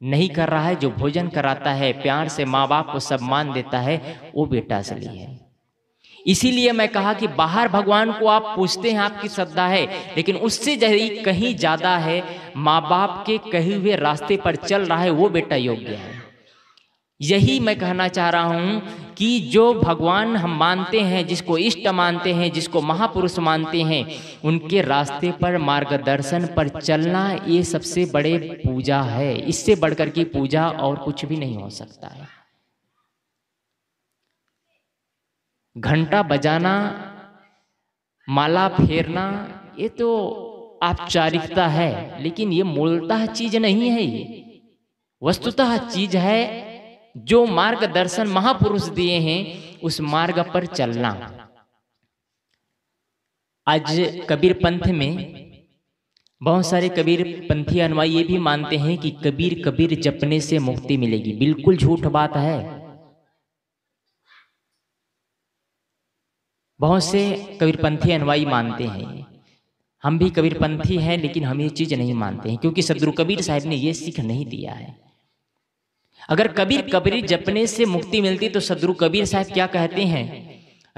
नहीं कर रहा है जो भोजन कराता है प्यार से माँ बाप को सम्मान देता है वो बेटा असली है इसीलिए मैं कहा कि बाहर भगवान को आप पूछते हैं आपकी श्रद्धा है लेकिन उससे यदि कहीं ज़्यादा है माँ बाप के कहे हुए रास्ते पर चल रहा है वो बेटा योग्य है यही मैं कहना चाह रहा हूं कि जो भगवान हम मानते हैं जिसको इष्ट मानते हैं जिसको महापुरुष मानते हैं उनके रास्ते पर मार्गदर्शन पर चलना ये सबसे बड़े पूजा है इससे बढ़कर की पूजा और कुछ भी नहीं हो सकता है घंटा बजाना माला फेरना ये तो औपचारिकता है लेकिन ये मूलतः चीज नहीं है ये वस्तुतः चीज है जो मार्गदर्शन महापुरुष दिए हैं उस मार्ग पर चलना आज कबीर पंथ में बहुत सारे कबीर पंथी अनुवाई ये भी मानते हैं कि कबीर कबीर जपने से मुक्ति मिलेगी बिल्कुल झूठ बात है बहुत से कबीरपंथी अनुयायी मानते हैं हम भी कबीरपंथी हैं लेकिन हम ये चीज़ नहीं मानते हैं क्योंकि सदगुरु कबीर साहब ने ये सिख नहीं दिया है अगर कबीर कबीर जपने से मुक्ति मिलती तो सदगुरु कबीर साहब क्या कहते हैं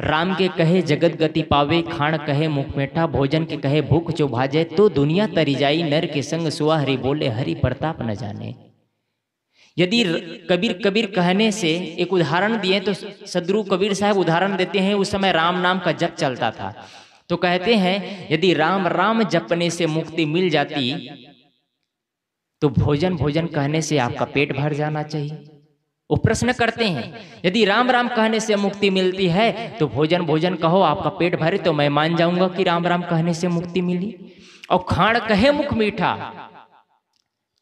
राम के कहे जगत गति पावे खाण कहे मुख मेठा भोजन के कहे भूख जो भाजे तो दुनिया तरी जाई नर के संग सुहा हरि बोले हरि प्रताप न जाने यदि कबीर कबीर कहने से एक उदाहरण दिए तो सदगुरु कबीर साहब उदाहरण देते हैं उस समय राम नाम का जप चलता था तो कहते हैं यदि राम राम जपने से मुक्ति मिल जाती तो भोजन भोजन कहने से आपका पेट भर जाना चाहिए वो प्रश्न करते हैं यदि राम राम कहने से मुक्ति मिलती है तो भोजन भोजन कहो आपका पेट भरे तो मैं मान जाऊंगा कि राम राम कहने से मुक्ति मिली और खाण कहे मुख मीठा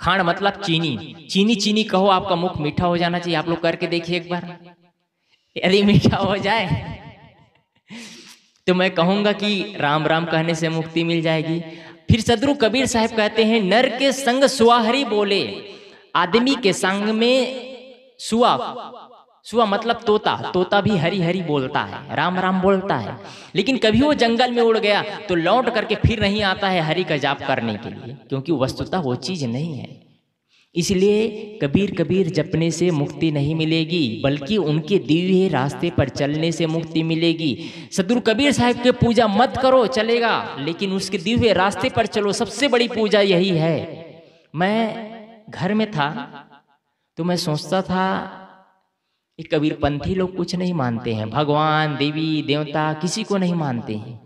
खाण मतलब चीनी चीनी चीनी कहो आपका मुख मीठा हो जाना चाहिए आप लोग करके देखिए एक बार यदि मीठा हो जाए तो मैं कहूंगा कि राम राम कहने से मुक्ति मिल जाएगी फिर सदरु कबीर साहब कहते हैं नर के संग सुहरी बोले आदमी के संग में सुआ सुआ मतलब तोता तोता भी हरी हरी बोलता है राम राम बोलता है लेकिन कभी वो जंगल में उड़ गया तो लौट करके फिर नहीं आता है हरी का जाप करने के लिए क्योंकि वस्तुतः वो चीज नहीं है इसलिए कबीर कबीर जपने से मुक्ति नहीं मिलेगी बल्कि उनके दिव्य रास्ते पर चलने से मुक्ति मिलेगी सदगुरु कबीर साहब के पूजा मत करो चलेगा लेकिन उसके दिव्य रास्ते पर चलो सबसे बड़ी पूजा यही है मैं घर में था तो मैं सोचता था कबीर कबीरपंथी लोग कुछ नहीं मानते हैं भगवान देवी देवता किसी को नहीं मानते हैं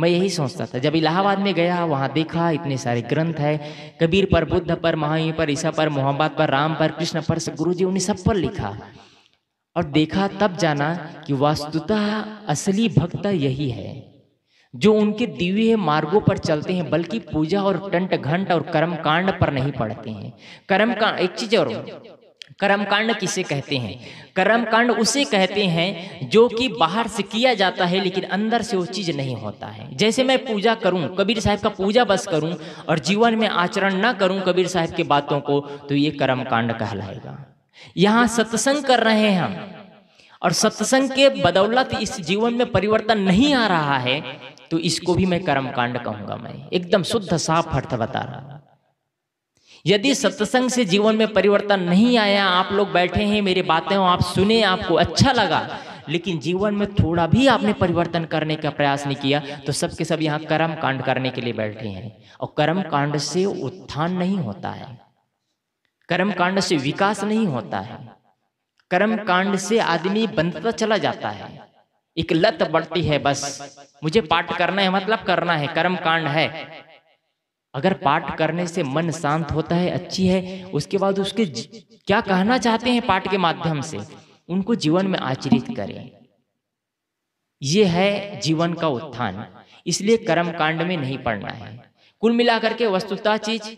मैं यही सोचता था जब इलाहाबाद में गया वहाँ देखा इतने सारे ग्रंथ है कबीर पर बुद्ध पर महावीर पर ईसा पर मोहम्मद पर राम पर कृष्ण पर गुरु जी उन्हें सब पर लिखा और देखा तब जाना कि वास्तुतः असली भक्त यही है जो उनके दिव्य मार्गों पर चलते हैं बल्कि पूजा और टंट घंट और कर्म कांड पर नहीं पढ़ते हैं कर्म का एक चीज और कर्मकांड किसे कहते हैं कर्मकांड उसे कहते हैं जो कि बाहर से किया जाता है लेकिन अंदर से वो चीज़ नहीं होता है जैसे मैं पूजा करूं कबीर साहब का पूजा बस करूं और जीवन में आचरण ना करूं कबीर साहब की बातों को तो ये कर्मकांड कहलाएगा यहाँ सत्संग कर रहे हैं हम और सत्संग के बदौलत इस जीवन में परिवर्तन नहीं आ रहा है तो इसको भी मैं कर्मकांड कहूंगा मैं एकदम शुद्ध साफ अर्थ बता रहा यदि सत्संग से जीवन में परिवर्तन नहीं आया आप लोग बैठे हैं मेरी बातें हो आप सुने आपको अच्छा, अच्छा लगा लेकिन जीवन में थोड़ा भी आपने परिवर्तन करने का प्रयास नहीं किया तो, तो सब के सब यहाँ कर्म कांड करने के लिए बैठे हैं और कर्म कांड से उत्थान नहीं होता है कर्म कांड से विकास नहीं होता है कर्म कांड से आदमी बनता चला जाता है एक लत बढ़ती है बस मुझे पाठ करना है मतलब, मतलब करना है कर्म मतलब कांड है अगर पाठ करने से मन शांत होता है अच्छी है उसके बाद उसके क्या कहना चाहते हैं पाठ के माध्यम से उनको जीवन में आचरित करें यह है जीवन का उत्थान इसलिए कर्म कांड में नहीं पड़ना है कुल मिलाकर के वस्तुता चीज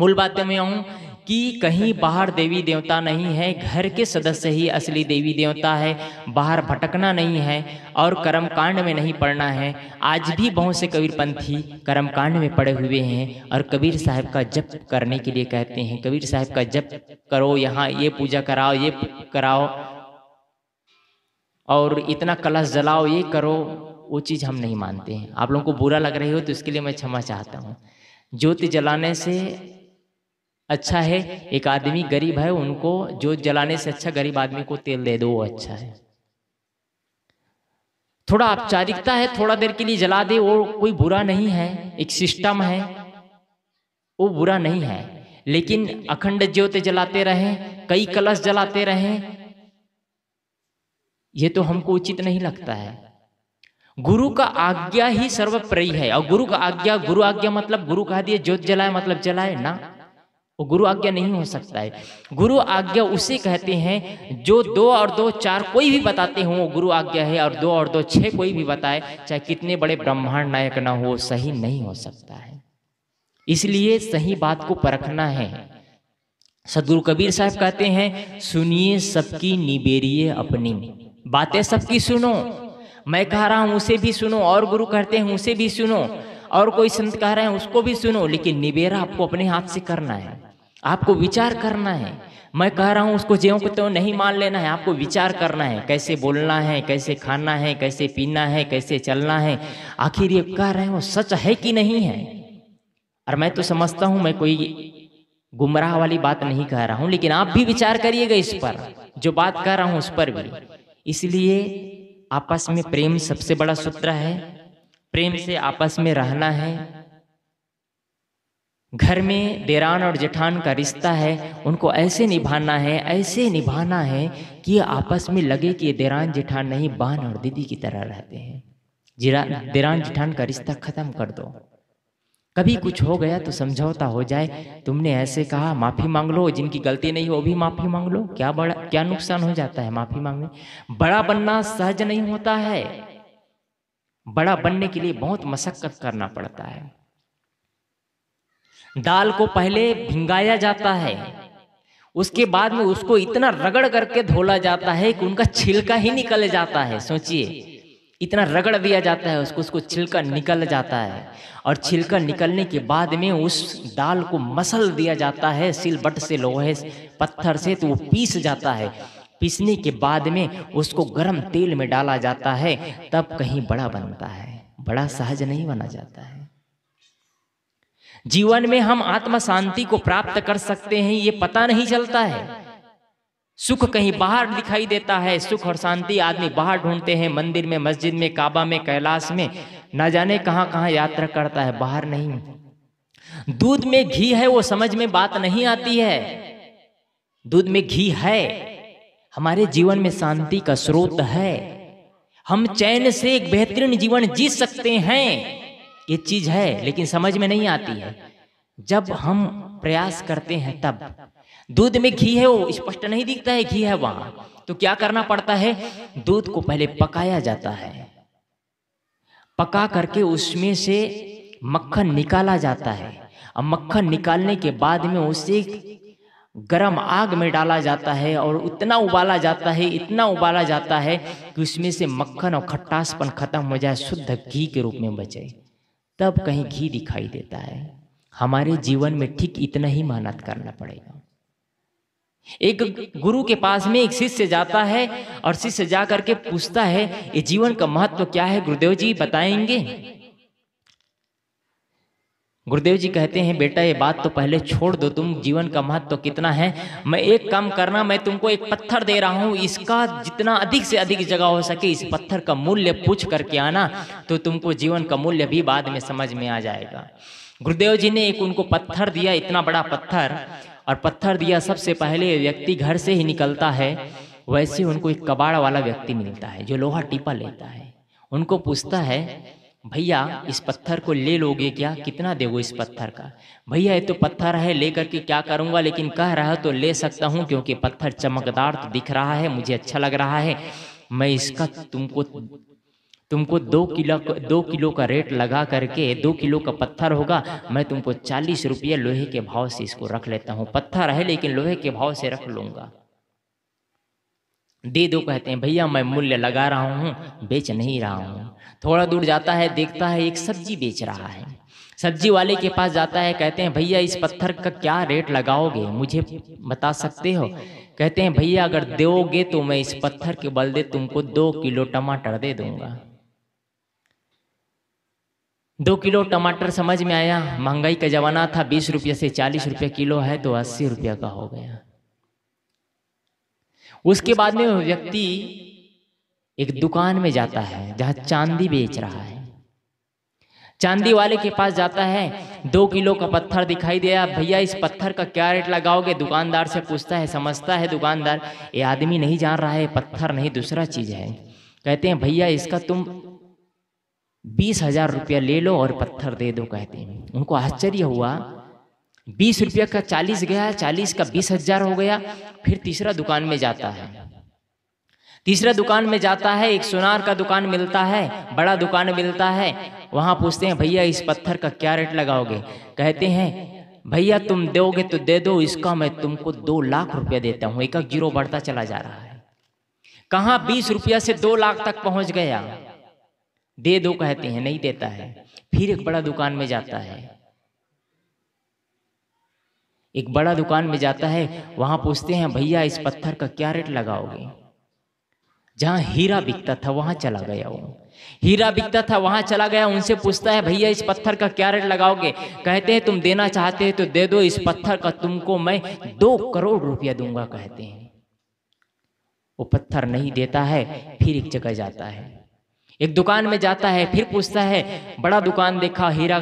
मूल बातें तो में आऊँ कि कहीं बाहर देवी देवता नहीं है घर के सदस्य ही असली देवी देवता है बाहर भटकना नहीं है और कर्म कांड में नहीं पड़ना है आज भी बहुत से कबीरपंथी कर्म कांड में पड़े हुए हैं और कबीर साहब का जप करने के लिए कहते हैं कबीर साहब का जप करो यहाँ ये पूजा कराओ ये कराओ और इतना कलश जलाओ ये करो वो चीज़ हम नहीं मानते हैं आप लोगों को बुरा लग रही हो तो इसके लिए मैं क्षमा चाहता हूँ ज्योति जलाने से अच्छा है एक आदमी गरीब है उनको जो जलाने से अच्छा गरीब आदमी को तेल दे दो वो अच्छा है थोड़ा औपचारिकता है थोड़ा देर के लिए जला दे वो कोई बुरा नहीं है एक सिस्टम है वो बुरा नहीं है लेकिन अखंड ज्योत जलाते रहे कई कलश जलाते रहे ये तो हमको उचित नहीं लगता है गुरु का आज्ञा ही सर्वप्रिय है और गुरु का आज्ञा गुरु आज्ञा मतलब गुरु कह दिए ज्योत जलाए मतलब जलाए ना वो गुरु आज्ञा नहीं हो सकता है गुरु आज्ञा उसे कहते हैं जो दो और दो चार कोई भी बताते हो वो गुरु आज्ञा है और दो और दो छः कोई भी बताए चाहे कितने बड़े ब्रह्मांड नायक ना हो सही नहीं हो सकता है इसलिए सही बात को परखना है सदगुरु कबीर साहब कहते हैं सुनिए सबकी निबेरिए अपनी बातें सबकी सुनो मैं कह रहा हूं उसे भी सुनो और गुरु कहते हैं उसे भी सुनो और कोई संत कह रहे हैं उसको भी सुनो लेकिन निबेरा आपको अपने हाथ से करना है आपको विचार करना है मैं कह रहा हूँ उसको ज्यों को त्यों नहीं मान लेना है आपको विचार करना है कैसे बोलना है कैसे खाना है कैसे पीना है कैसे चलना है आखिर ये कह रहे हैं वो सच है कि नहीं है और मैं तो समझता हूँ मैं कोई गुमराह वाली बात नहीं कह रहा हूँ लेकिन आप भी विचार करिएगा इस पर जो बात कह रहा हूँ उस पर भी इसलिए आपस में प्रेम सबसे बड़ा सूत्र है प्रेम से आपस में रहना है घर में देरान और जेठान का रिश्ता है उनको ऐसे निभाना है ऐसे निभाना है कि आपस में लगे कि ये देरान जेठान नहीं बहन और दीदी की तरह रहते हैं जिरा देरान जेठान का रिश्ता खत्म कर दो कभी कुछ हो गया तो समझौता हो जाए तुमने ऐसे कहा माफ़ी मांग लो जिनकी गलती नहीं हो भी माफ़ी मांग लो क्या बड़ा क्या नुकसान हो जाता है माफ़ी मांगने बड़ा बनना सहज नहीं होता है बड़ा बनने के लिए बहुत मशक्क़त करना पड़ता है दाल को पहले भिंगाया जाता है उसके बाद में उसको इतना रगड़ करके धोला जाता है कि उनका छिलका ही निकल जाता है सोचिए इतना रगड़ दिया जाता है उसको उसको छिलका निकल जाता है और छिलका निकलने के बाद में उस दाल को मसल दिया जाता है सिलबट से लोहे पत्थर से तो वो पीस जाता है पीसने के बाद में उसको गर्म तेल में डाला जाता है तब कहीं बड़ा बनता है बड़ा सहज नहीं बना जाता है जीवन में हम आत्म शांति को प्राप्त कर सकते हैं ये पता नहीं चलता है सुख कहीं बाहर दिखाई देता है सुख और शांति आदमी बाहर ढूंढते हैं मंदिर में मस्जिद में काबा में कैलाश में ना जाने कहां कहां यात्रा करता है बाहर नहीं दूध में घी है वो समझ में बात नहीं आती है दूध में घी है हमारे जीवन में शांति का स्रोत है हम चैन से एक बेहतरीन जीवन जी सकते हैं ये चीज है लेकिन समझ में नहीं आती है जब हम प्रयास करते हैं तब दूध में घी है वो स्पष्ट नहीं दिखता है घी है वहां तो क्या करना पड़ता है दूध को पहले पकाया जाता है पका करके उसमें से मक्खन निकाला जाता है और मक्खन निकालने के बाद में उसे गरम आग में डाला जाता है और उतना उबाला जाता है इतना उबाला जाता है कि उसमें से मक्खन और खट्टासपन खत्म हो जाए शुद्ध घी के रूप में बचे तब कहीं घी दिखाई देता है हमारे जीवन में ठीक इतना ही मेहनत करना पड़ेगा एक गुरु के पास में एक शिष्य जाता है और शिष्य जा करके पूछता है ये जीवन का महत्व क्या है गुरुदेव जी बताएंगे गुरुदेव जी कहते हैं बेटा ये बात तो पहले छोड़ दो तुम जीवन का महत्व तो कितना है मैं एक काम करना मैं तुमको एक पत्थर दे रहा हूँ इसका जितना अधिक से अधिक जगह हो सके इस पत्थर का मूल्य पूछ करके आना तो तुमको जीवन का मूल्य भी बाद में समझ में आ जाएगा गुरुदेव जी ने एक उनको पत्थर दिया इतना बड़ा पत्थर और पत्थर दिया सबसे पहले व्यक्ति घर से ही निकलता है वैसे उनको एक कबाड़ वाला व्यक्ति मिलता है जो लोहा टीपा लेता है उनको पूछता है भैया इस पत्थर को ले लोगे क्या कितना दोगे इस पत्थर का भैया ये तो पत्थर है लेकर के क्या करूँगा लेकिन कह रहा तो ले सकता हूँ क्योंकि पत्थर चमकदार तो दिख रहा है मुझे अच्छा लग रहा है मैं इसका तुमको तुमको दो किलो दो किलो का रेट लगा करके दो किलो का पत्थर होगा मैं तुमको चालीस रुपये लोहे के भाव से इसको रख लेता हूँ पत्थर है लेकिन लोहे के भाव से रख लूँगा दे दो कहते हैं भैया मैं मूल्य लगा रहा हूँ बेच नहीं रहा हूँ थोड़ा दूर जाता है देखता है एक सब्जी बेच रहा है सब्जी वाले के पास जाता है कहते हैं भैया इस पत्थर का क्या रेट लगाओगे मुझे बता सकते हो कहते हैं भैया अगर दोगे तो मैं इस पत्थर के बल दे तुमको दो किलो टमाटर दे दूंगा दो किलो टमाटर समझ में आया महंगाई का जमाना था बीस रुपये से चालीस रुपये किलो है तो अस्सी रुपये का हो गया उसके बाद में व्यक्ति एक दुकान में जाता है जहां चांदी बेच रहा है चांदी वाले के पास जाता है दो किलो का पत्थर दिखाई दिया भैया इस पत्थर का क्या रेट लगाओगे दुकानदार से पूछता है समझता है दुकानदार ये आदमी नहीं जान रहा है पत्थर नहीं दूसरा चीज है कहते हैं भैया इसका तुम बीस हजार रुपया ले लो और पत्थर दे दो कहते हैं उनको आश्चर्य हुआ बीस रुपया का चालीस गया चालीस का बीस हजार हो गया फिर तीसरा दुकान में जाता है तीसरा दुकान में जाता है एक सुनार का दुकान मिलता है बड़ा दुकान मिलता है वहां पूछते हैं भैया इस पत्थर का क्या रेट लगाओगे कहते हैं भैया तुम दोगे तो दे दो इसका मैं तुमको दो लाख रुपया देता हूं एक जीरो बढ़ता चला जा रहा है कहा बीस रुपया से दो लाख तक पहुंच गया दे दो कहते हैं नहीं देता है फिर एक बड़ा दुकान में जाता है एक बड़ा दुकान में जाता है वहां पूछते हैं भैया इस पत्थर का क्या रेट लगाओगे जहाँ हीरा बिकता था वहां चला गया वो हीरा बिकता था वहां चला गया उनसे पूछता है भैया इस पत्थर का क्या रेट लगाओगे कहते हैं तुम देना चाहते हैं तो दे दो इस पत्थर का तुमको मैं दो करोड़ रुपया दूंगा कहते हैं वो पत्थर नहीं देता है फिर एक जगह जाता है एक दुकान में जाता है फिर पूछता है बड़ा दुकान देखा हीरा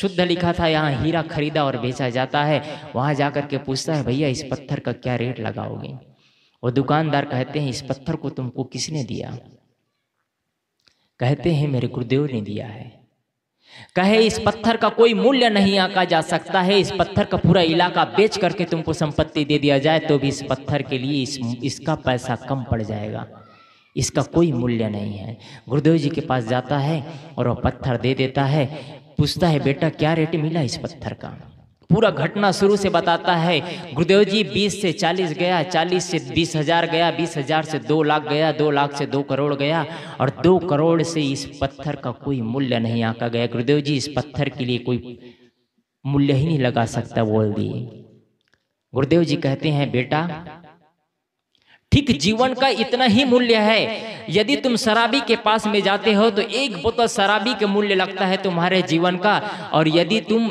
शुद्ध लिखा था यहाँ हीरा खरीदा और बेचा जाता है वहां जाकर के पूछता है भैया इस पत्थर का क्या रेट लगाओगे और दुकानदार कहते हैं इस पत्थर को तुमको किसने दिया कहते हैं मेरे गुरुदेव ने दिया है कहे इस पत्थर का कोई मूल्य नहीं आका जा सकता है इस पत्थर का पूरा इलाका बेच करके तुमको संपत्ति दे दिया जाए तो भी इस पत्थर के लिए इस इसका पैसा कम पड़ जाएगा इसका कोई मूल्य नहीं है गुरुदेव जी के पास जाता है और वह पत्थर दे देता है पूछता है बेटा क्या रेट मिला इस पत्थर का पूरा घटना शुरू से बताता है गुरुदेव जी 20 से 40 गया 40 से बीस हजार गया बीस हजार से दो लाख गया दो लाख से दो करोड़ गया और दो करोड़ से इस पत्थर का कोई मूल्य नहीं आका गया गुरुदेव जी इस पत्थर के लिए कोई मूल्य ही नहीं लगा सकता बोल दिए गुरुदेव जी कहते हैं बेटा ठीक जीवन का इतना ही मूल्य है यदि तुम शराबी के पास में जाते हो तो एक बोतल शराबी के मूल्य लगता है तुम्हारे जीवन का और यदि तुम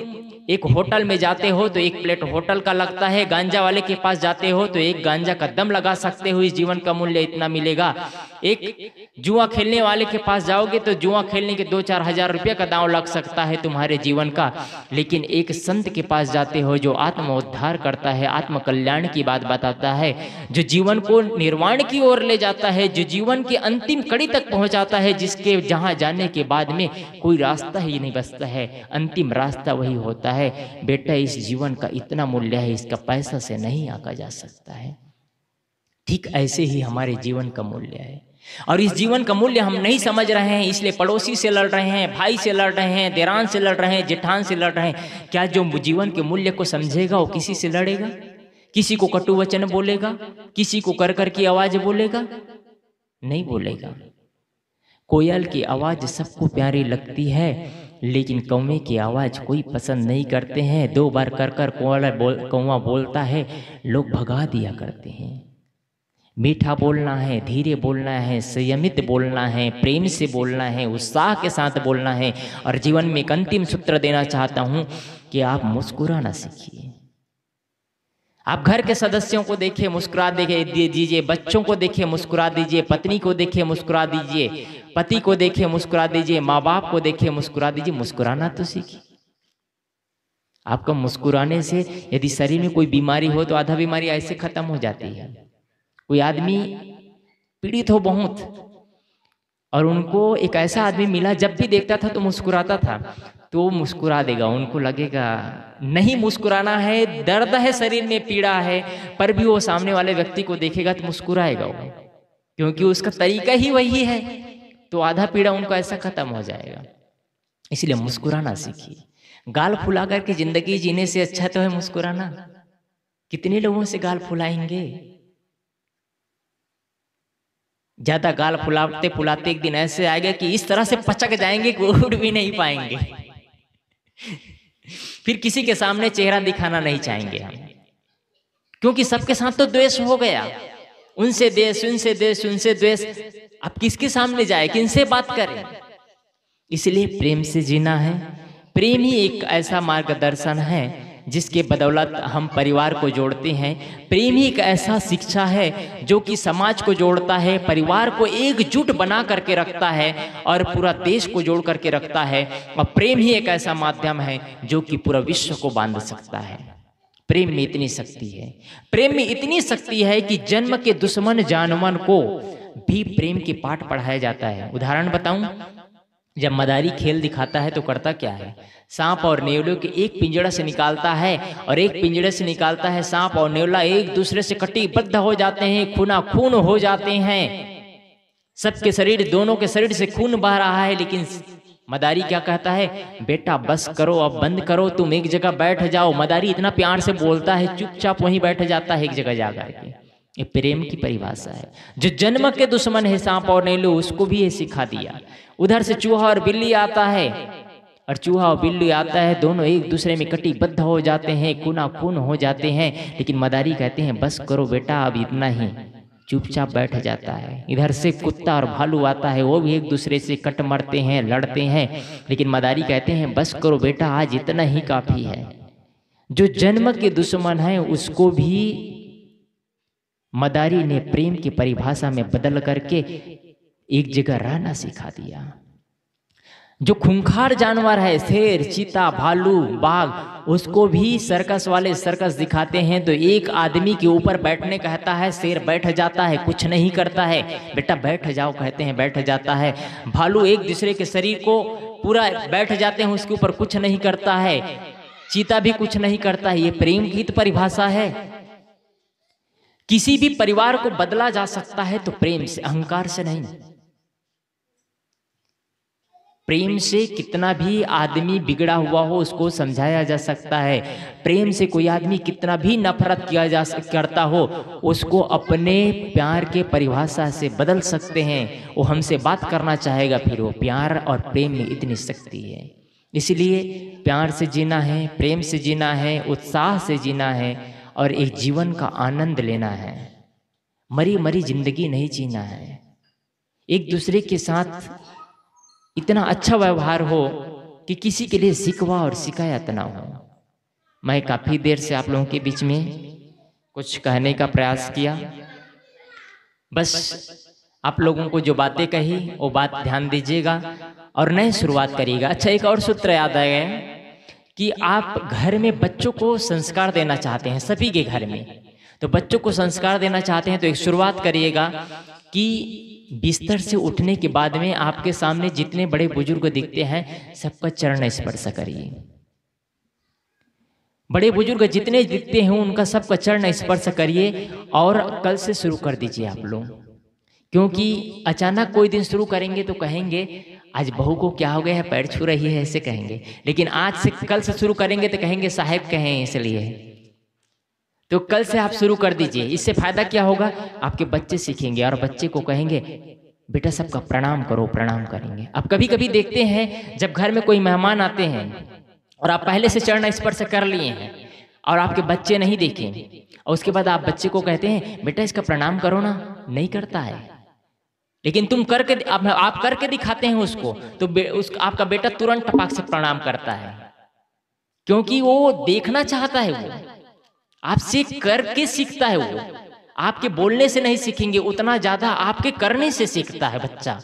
एक होटल में जाते हो तो एक प्लेट होटल का लगता है गांजा वाले के पास जाते हो तो एक गांजा का दम लगा सकते हो इस जीवन का मूल्य इतना मिलेगा एक जुआ खेलने वाले के पास जाओगे तो जुआ खेलने के दो चार हजार रुपये का दाव लग सकता है तुम्हारे जीवन का लेकिन एक संत के पास जाते हो जो आत्मोद्धार करता है आत्मकल्याण की बात बताता है जो जीवन को निर्वाण की ओर ले जाता है जो जीवन के अंतिम कड़ी तक पहुंचाता है जिसके जहां जाने के बाद में कोई रास्ता ही नहीं बचता है अंतिम रास्ता वही होता है है बेटा इस जीवन का इतना मूल्य है इसका पैसा से नहीं आका जा सकता है ठीक ऐसे ही हमारे जीवन का मूल्य है और इस जीवन का मूल्य हम नहीं समझ रहे हैं इसलिए पड़ोसी से लड़ रहे हैं भाई से लड़ रहे हैं देरान से लड़ रहे हैं जेठान से लड़ रहे हैं क्या जो जीवन के मूल्य को समझेगा वो किसी से लड़ेगा किसी को कटु वचन बोलेगा किसी को कर कर की आवाज बोलेगा नहीं बोलेगा कोयल की आवाज सबको प्यारी लगती है लेकिन कौवे की आवाज़ कोई पसंद नहीं करते हैं दो बार कर कर कौवा बोल कौवा बोलता है लोग भगा दिया करते हैं मीठा बोलना है धीरे बोलना है संयमित बोलना है प्रेम से बोलना है उत्साह के साथ बोलना है और जीवन में एक अंतिम सूत्र देना चाहता हूँ कि आप मुस्कुराना सीखिए आप घर के सदस्यों को देखिए मुस्कुरा दीजिए बच्चों को देखिए मुस्कुरा दीजिए पत्नी को देखिए मुस्कुरा दीजिए पति को देखिए मुस्कुरा दीजिए माँ बाप को देखिए मुस्कुरा दीजिए मुस्कुराना तो सीखिए आपका मुस्कुराने से यदि शरीर में कोई बीमारी हो तो आधा बीमारी ऐसे खत्म हो जाती है कोई आदमी पीड़ित हो बहुत और उनको एक ऐसा आदमी मिला जब भी देखता था तो मुस्कुराता था तो मुस्कुरा देगा उनको लगेगा नहीं मुस्कुराना है दर्द है शरीर में पीड़ा है पर भी वो सामने वाले व्यक्ति को देखेगा तो मुस्कुराएगा वो क्योंकि उसका तरीका ही वही है तो आधा पीड़ा उनको ऐसा खत्म हो जाएगा इसलिए मुस्कुराना सीखिए गाल फुला करके जिंदगी जीने से अच्छा तो है मुस्कुराना कितने लोगों से गाल फुलाएंगे ज्यादा गाल फुलाते फुलाते एक दिन ऐसे आएगा कि इस तरह से पचक जाएंगे कि उठ भी नहीं पाएंगे फिर किसी के सामने चेहरा दिखाना नहीं चाहेंगे हम क्योंकि सबके साथ तो द्वेष हो गया उनसे द्वेष उनसे द्वेष उनसे द्वेष आप किसके सामने जाए किनसे बात करें इसलिए प्रेम से जीना है प्रेम ही एक ऐसा मार्गदर्शन है जिसके बदौलत हम परिवार को जोड़ते हैं प्रेम ही एक ऐसा शिक्षा है जो कि समाज को जोड़ता है परिवार को एकजुट बना करके रखता है और पूरा देश को जोड़ करके रखता है और प्रेम ही एक ऐसा माध्यम है जो कि पूरा विश्व को बांध सकता है प्रेम में इतनी शक्ति है प्रेम में इतनी शक्ति है कि जन्म के दुश्मन जानवन को भी प्रेम के पाठ पढ़ाया जाता है उदाहरण बताऊं जब मदारी खेल दिखाता है तो करता क्या है सांप और नेवले के एक पिंजड़ा से निकालता है और एक पिंजड़े से निकालता है सांप और नेवला एक दूसरे से कटिबद्ध हो जाते हैं खूना खून हो जाते हैं सबके शरीर दोनों के शरीर से खून बह रहा है लेकिन मदारी क्या कहता है बेटा बस करो अब बंद करो तुम एक जगह बैठ जाओ मदारी इतना प्यार से बोलता है चुपचाप वहीं बैठ जाता है एक जगह जाकर के ये प्रेम की परिभाषा है जो जन्म के दुश्मन है सांप और नहीं लो उसको भी ये सिखा दिया उधर से चूहा और बिल्ली आता है और चूहा और बिल्ली आता है दोनों एक दूसरे में कटिबद्ध हो जाते हैं कुना कुन हो जाते हैं लेकिन मदारी कहते हैं बस करो बेटा अब इतना ही चुपचाप बैठ जाता है इधर से कुत्ता और भालू आता है वो भी एक दूसरे से कट मरते हैं लड़ते हैं लेकिन मदारी कहते हैं बस करो बेटा आज इतना ही काफ़ी है जो जन्म के दुश्मन है उसको भी मदारी ने प्रेम की परिभाषा में बदल करके एक जगह रहना सिखा दिया जो खूंखार जानवर है शेर चीता भालू बाघ उसको भी सर्कस वाले सर्कस दिखाते हैं तो एक आदमी के ऊपर बैठने कहता है शेर बैठ जाता है कुछ नहीं करता है बेटा बैठ जाओ कहते हैं बैठ जाता है भालू एक दूसरे के शरीर को पूरा बैठ जाते हैं उसके ऊपर कुछ नहीं करता है चीता भी कुछ नहीं करता है ये प्रेम गीत परिभाषा है किसी भी परिवार को बदला जा सकता है तो प्रेम से अहंकार से नहीं प्रेम से कितना भी आदमी बिगड़ा हुआ हो उसको समझाया जा सकता है प्रेम से कोई आदमी कितना भी नफरत किया जा करता हो उसको अपने प्यार के परिभाषा से बदल सकते हैं वो हमसे बात करना चाहेगा फिर वो प्यार और प्रेम में इतनी शक्ति है इसलिए प्यार से जीना है प्रेम से जीना है उत्साह से जीना है और एक जीवन का आनंद लेना है मरी मरी जिंदगी नहीं जीना है एक दूसरे के साथ इतना अच्छा व्यवहार हो कि किसी के लिए सिकवा और शिकायत ना हो मैं काफ़ी देर से आप लोगों के बीच में कुछ कहने का प्रयास किया बस आप लोगों को जो बातें कही वो बात ध्यान दीजिएगा और नए शुरुआत करिएगा अच्छा एक और सूत्र याद आ गया कि आप घर में बच्चों को संस्कार देना चाहते हैं सभी के घर में तो बच्चों को संस्कार देना चाहते हैं तो एक शुरुआत करिएगा कि बिस्तर से उठने के बाद में आपके सामने जितने बड़े बुजुर्ग दिखते हैं सबका चरण स्पर्श करिए बड़े बुजुर्ग जितने दिखते हैं उनका सबका चरण स्पर्श करिए और कल से शुरू कर दीजिए आप लोग क्योंकि अचानक कोई दिन शुरू करेंगे तो कहेंगे आज बहू को क्या हो गया है पैर छू रही है ऐसे कहेंगे लेकिन आज से कल से शुरू करेंगे तो कहेंगे साहेब कहें इसलिए तो कल से आप शुरू कर दीजिए इससे फायदा क्या होगा आपके बच्चे सीखेंगे और बच्चे को कहेंगे बेटा सबका प्रणाम करो प्रणाम करेंगे आप कभी कभी देखते हैं जब घर में कोई मेहमान आते हैं और आप पहले से चरण स्पर्श कर लिए हैं और आपके बच्चे नहीं देखें और उसके बाद आप बच्चे को कहते हैं बेटा इसका प्रणाम करो ना नहीं करता है लेकिन तुम करके आप, आप करके दिखाते हैं उसको तो बे, उस आपका बेटा तुरंत टपाक से प्रणाम करता है क्योंकि वो देखना चाहता है वो आपसे करके सीखता है वो आपके बोलने से नहीं सीखेंगे उतना ज्यादा आपके करने से सीखता है बच्चा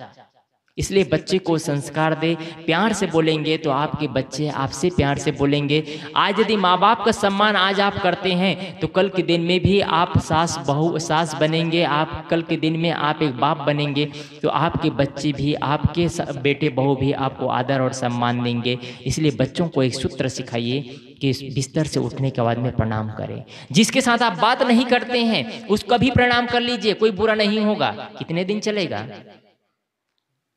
इसलिए बच्चे को संस्कार दे प्यार से बोलेंगे तो आपके तो बच्चे आपसे प्यार से बोलेंगे आज यदि माँ बाप का सम्मान आज आप करते हैं तो कल के दिन में भी आप सास बहू सास बनेंगे आप कल के दिन में आप एक बाप बनेंगे तो आपके बच्चे भी आपके बेटे बहू भी आपको आदर और सम्मान देंगे इसलिए बच्चों को एक सूत्र सिखाइए कि बिस्तर से उठने के बाद में प्रणाम करें जिसके साथ आप बात नहीं करते हैं उसका भी प्रणाम कर लीजिए कोई बुरा नहीं होगा कितने दिन चलेगा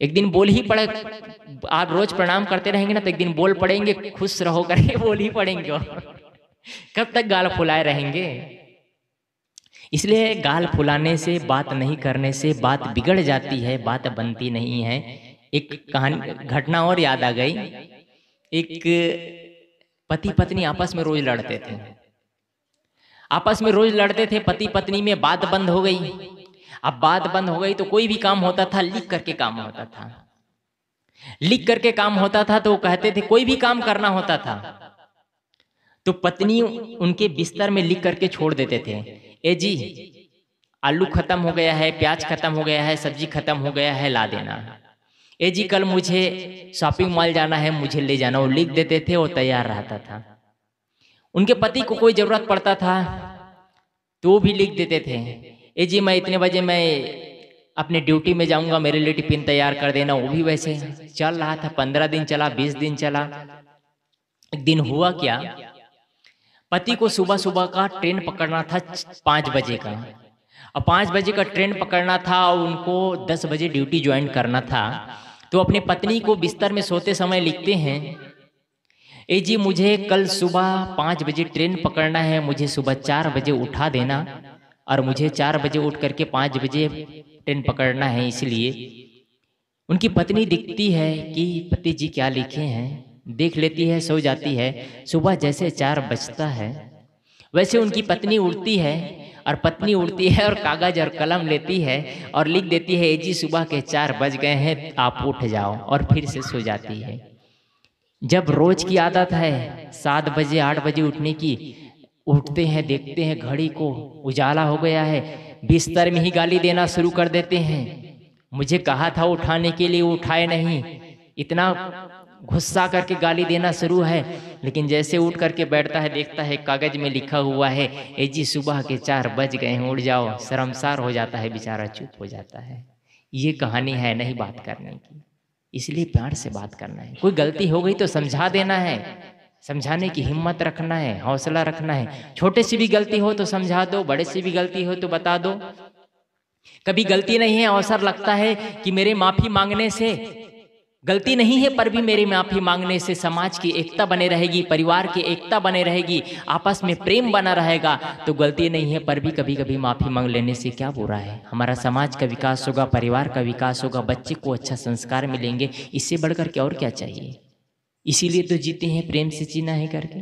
एक दिन बोल ही पड़े आप रोज प्रणाम करते रहेंगे ना तो एक दिन बोल पड़ेंगे खुश रहो करके बोल ही पड़ेंगे कब तक गाल फुलाए रहेंगे इसलिए गाल फुलाने से बात नहीं करने से बात बिगड़ जाती है बात बनती नहीं है एक कहानी घटना और याद आ गई एक पति पत्नी आपस में रोज लड़ते थे आपस में रोज लड़ते थे पति पत्नी में बात बंद हो गई अब बात बंद हो गई तो कोई भी काम होता था लिख करके काम होता था लिख करके काम होता था तो वो कहते थे कोई भी काम करना होता था तो पत्नी उनके बिस्तर में लिख करके छोड़ देते थे ए जी आलू खत्म हो गया है प्याज खत्म हो गया है सब्जी खत्म हो गया है ला देना ए जी कल मुझे शॉपिंग मॉल जाना है मुझे ले जाना वो लिख देते थे वो तैयार रहता था उनके पति को कोई जरूरत पड़ता था तो भी लिख देते थे ए जी मैं इतने बजे मैं अपने ड्यूटी में जाऊंगा मेरे लिए टिफिन तैयार कर देना वो भी वैसे चल रहा था पंद्रह दिन चला बीस दिन चला एक दिन हुआ क्या पति को सुबह सुबह का ट्रेन पकड़ना था पांच बजे का और पांच बजे का ट्रेन पकड़ना था और उनको दस बजे ड्यूटी ज्वाइन करना था तो अपने पत्नी को बिस्तर में सोते समय लिखते हैं ए जी मुझे कल सुबह पांच बजे ट्रेन पकड़ना है मुझे सुबह चार बजे उठा देना और मुझे चार बजे उठ करके पाँच बजे ट्रेन पकड़ना है इसलिए उनकी पत्नी दिखती है कि पति जी क्या लिखे हैं देख लेती है सो जाती है सुबह जैसे चार बजता है वैसे उनकी पत्नी उड़ती है और पत्नी उड़ती है और कागज और कलम लेती है और लिख देती है जी सुबह के चार बज गए हैं आप उठ जाओ और फिर से सो जाती है जब रोज की आदत है सात बजे आठ बजे उठने की उठते हैं देखते हैं घड़ी को उजाला हो गया है बिस्तर में ही गाली देना शुरू कर देते हैं मुझे कहा था उठाने के लिए उठाए नहीं इतना गुस्सा करके गाली देना शुरू है लेकिन जैसे उठ करके बैठता है देखता है कागज में लिखा हुआ है ए जी सुबह के चार बज गए हैं उड़ जाओ शर्मसार हो जाता है बेचारा चुप हो जाता है ये कहानी है नहीं बात करने की इसलिए प्यार से बात करना है कोई गलती हो गई तो समझा देना है समझाने की हिम्मत रखना है हौसला रखना है छोटे सी भी गलती तो हो तो समझा दो बड़े सी भी गलती हो तो बता दो कभी गलती नहीं है अवसर लगता है कि मेरे माफी मांगने से गलती नहीं है पर भी मेरे माफी मांगने से समाज की एकता बने रहेगी परिवार की एकता बने रहेगी आपस में प्रेम बना रहेगा तो गलती नहीं है पर भी कभी कभी माफी मांग लेने से क्या बुरा है हमारा समाज का विकास होगा परिवार का विकास होगा बच्चे को अच्छा, अच्छा संस्कार मिलेंगे इससे बढ़कर के और क्या चाहिए इसीलिए तो जीते हैं प्रेम से जीना है करके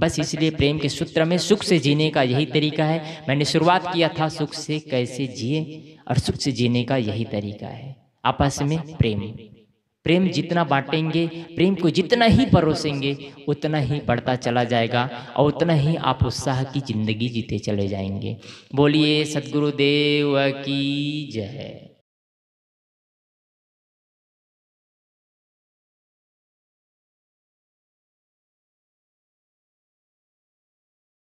बस इसलिए प्रेम के सूत्र में सुख से जीने का यही तरीका है मैंने शुरुआत किया था सुख से कैसे जिए और सुख से जीने का यही तरीका है आपस में प्रेम प्रेम जितना बांटेंगे प्रेम को जितना ही परोसेंगे उतना ही बढ़ता चला जाएगा और उतना ही आप उत्साह की जिंदगी जीते चले जाएंगे बोलिए सदगुरुदेव की जय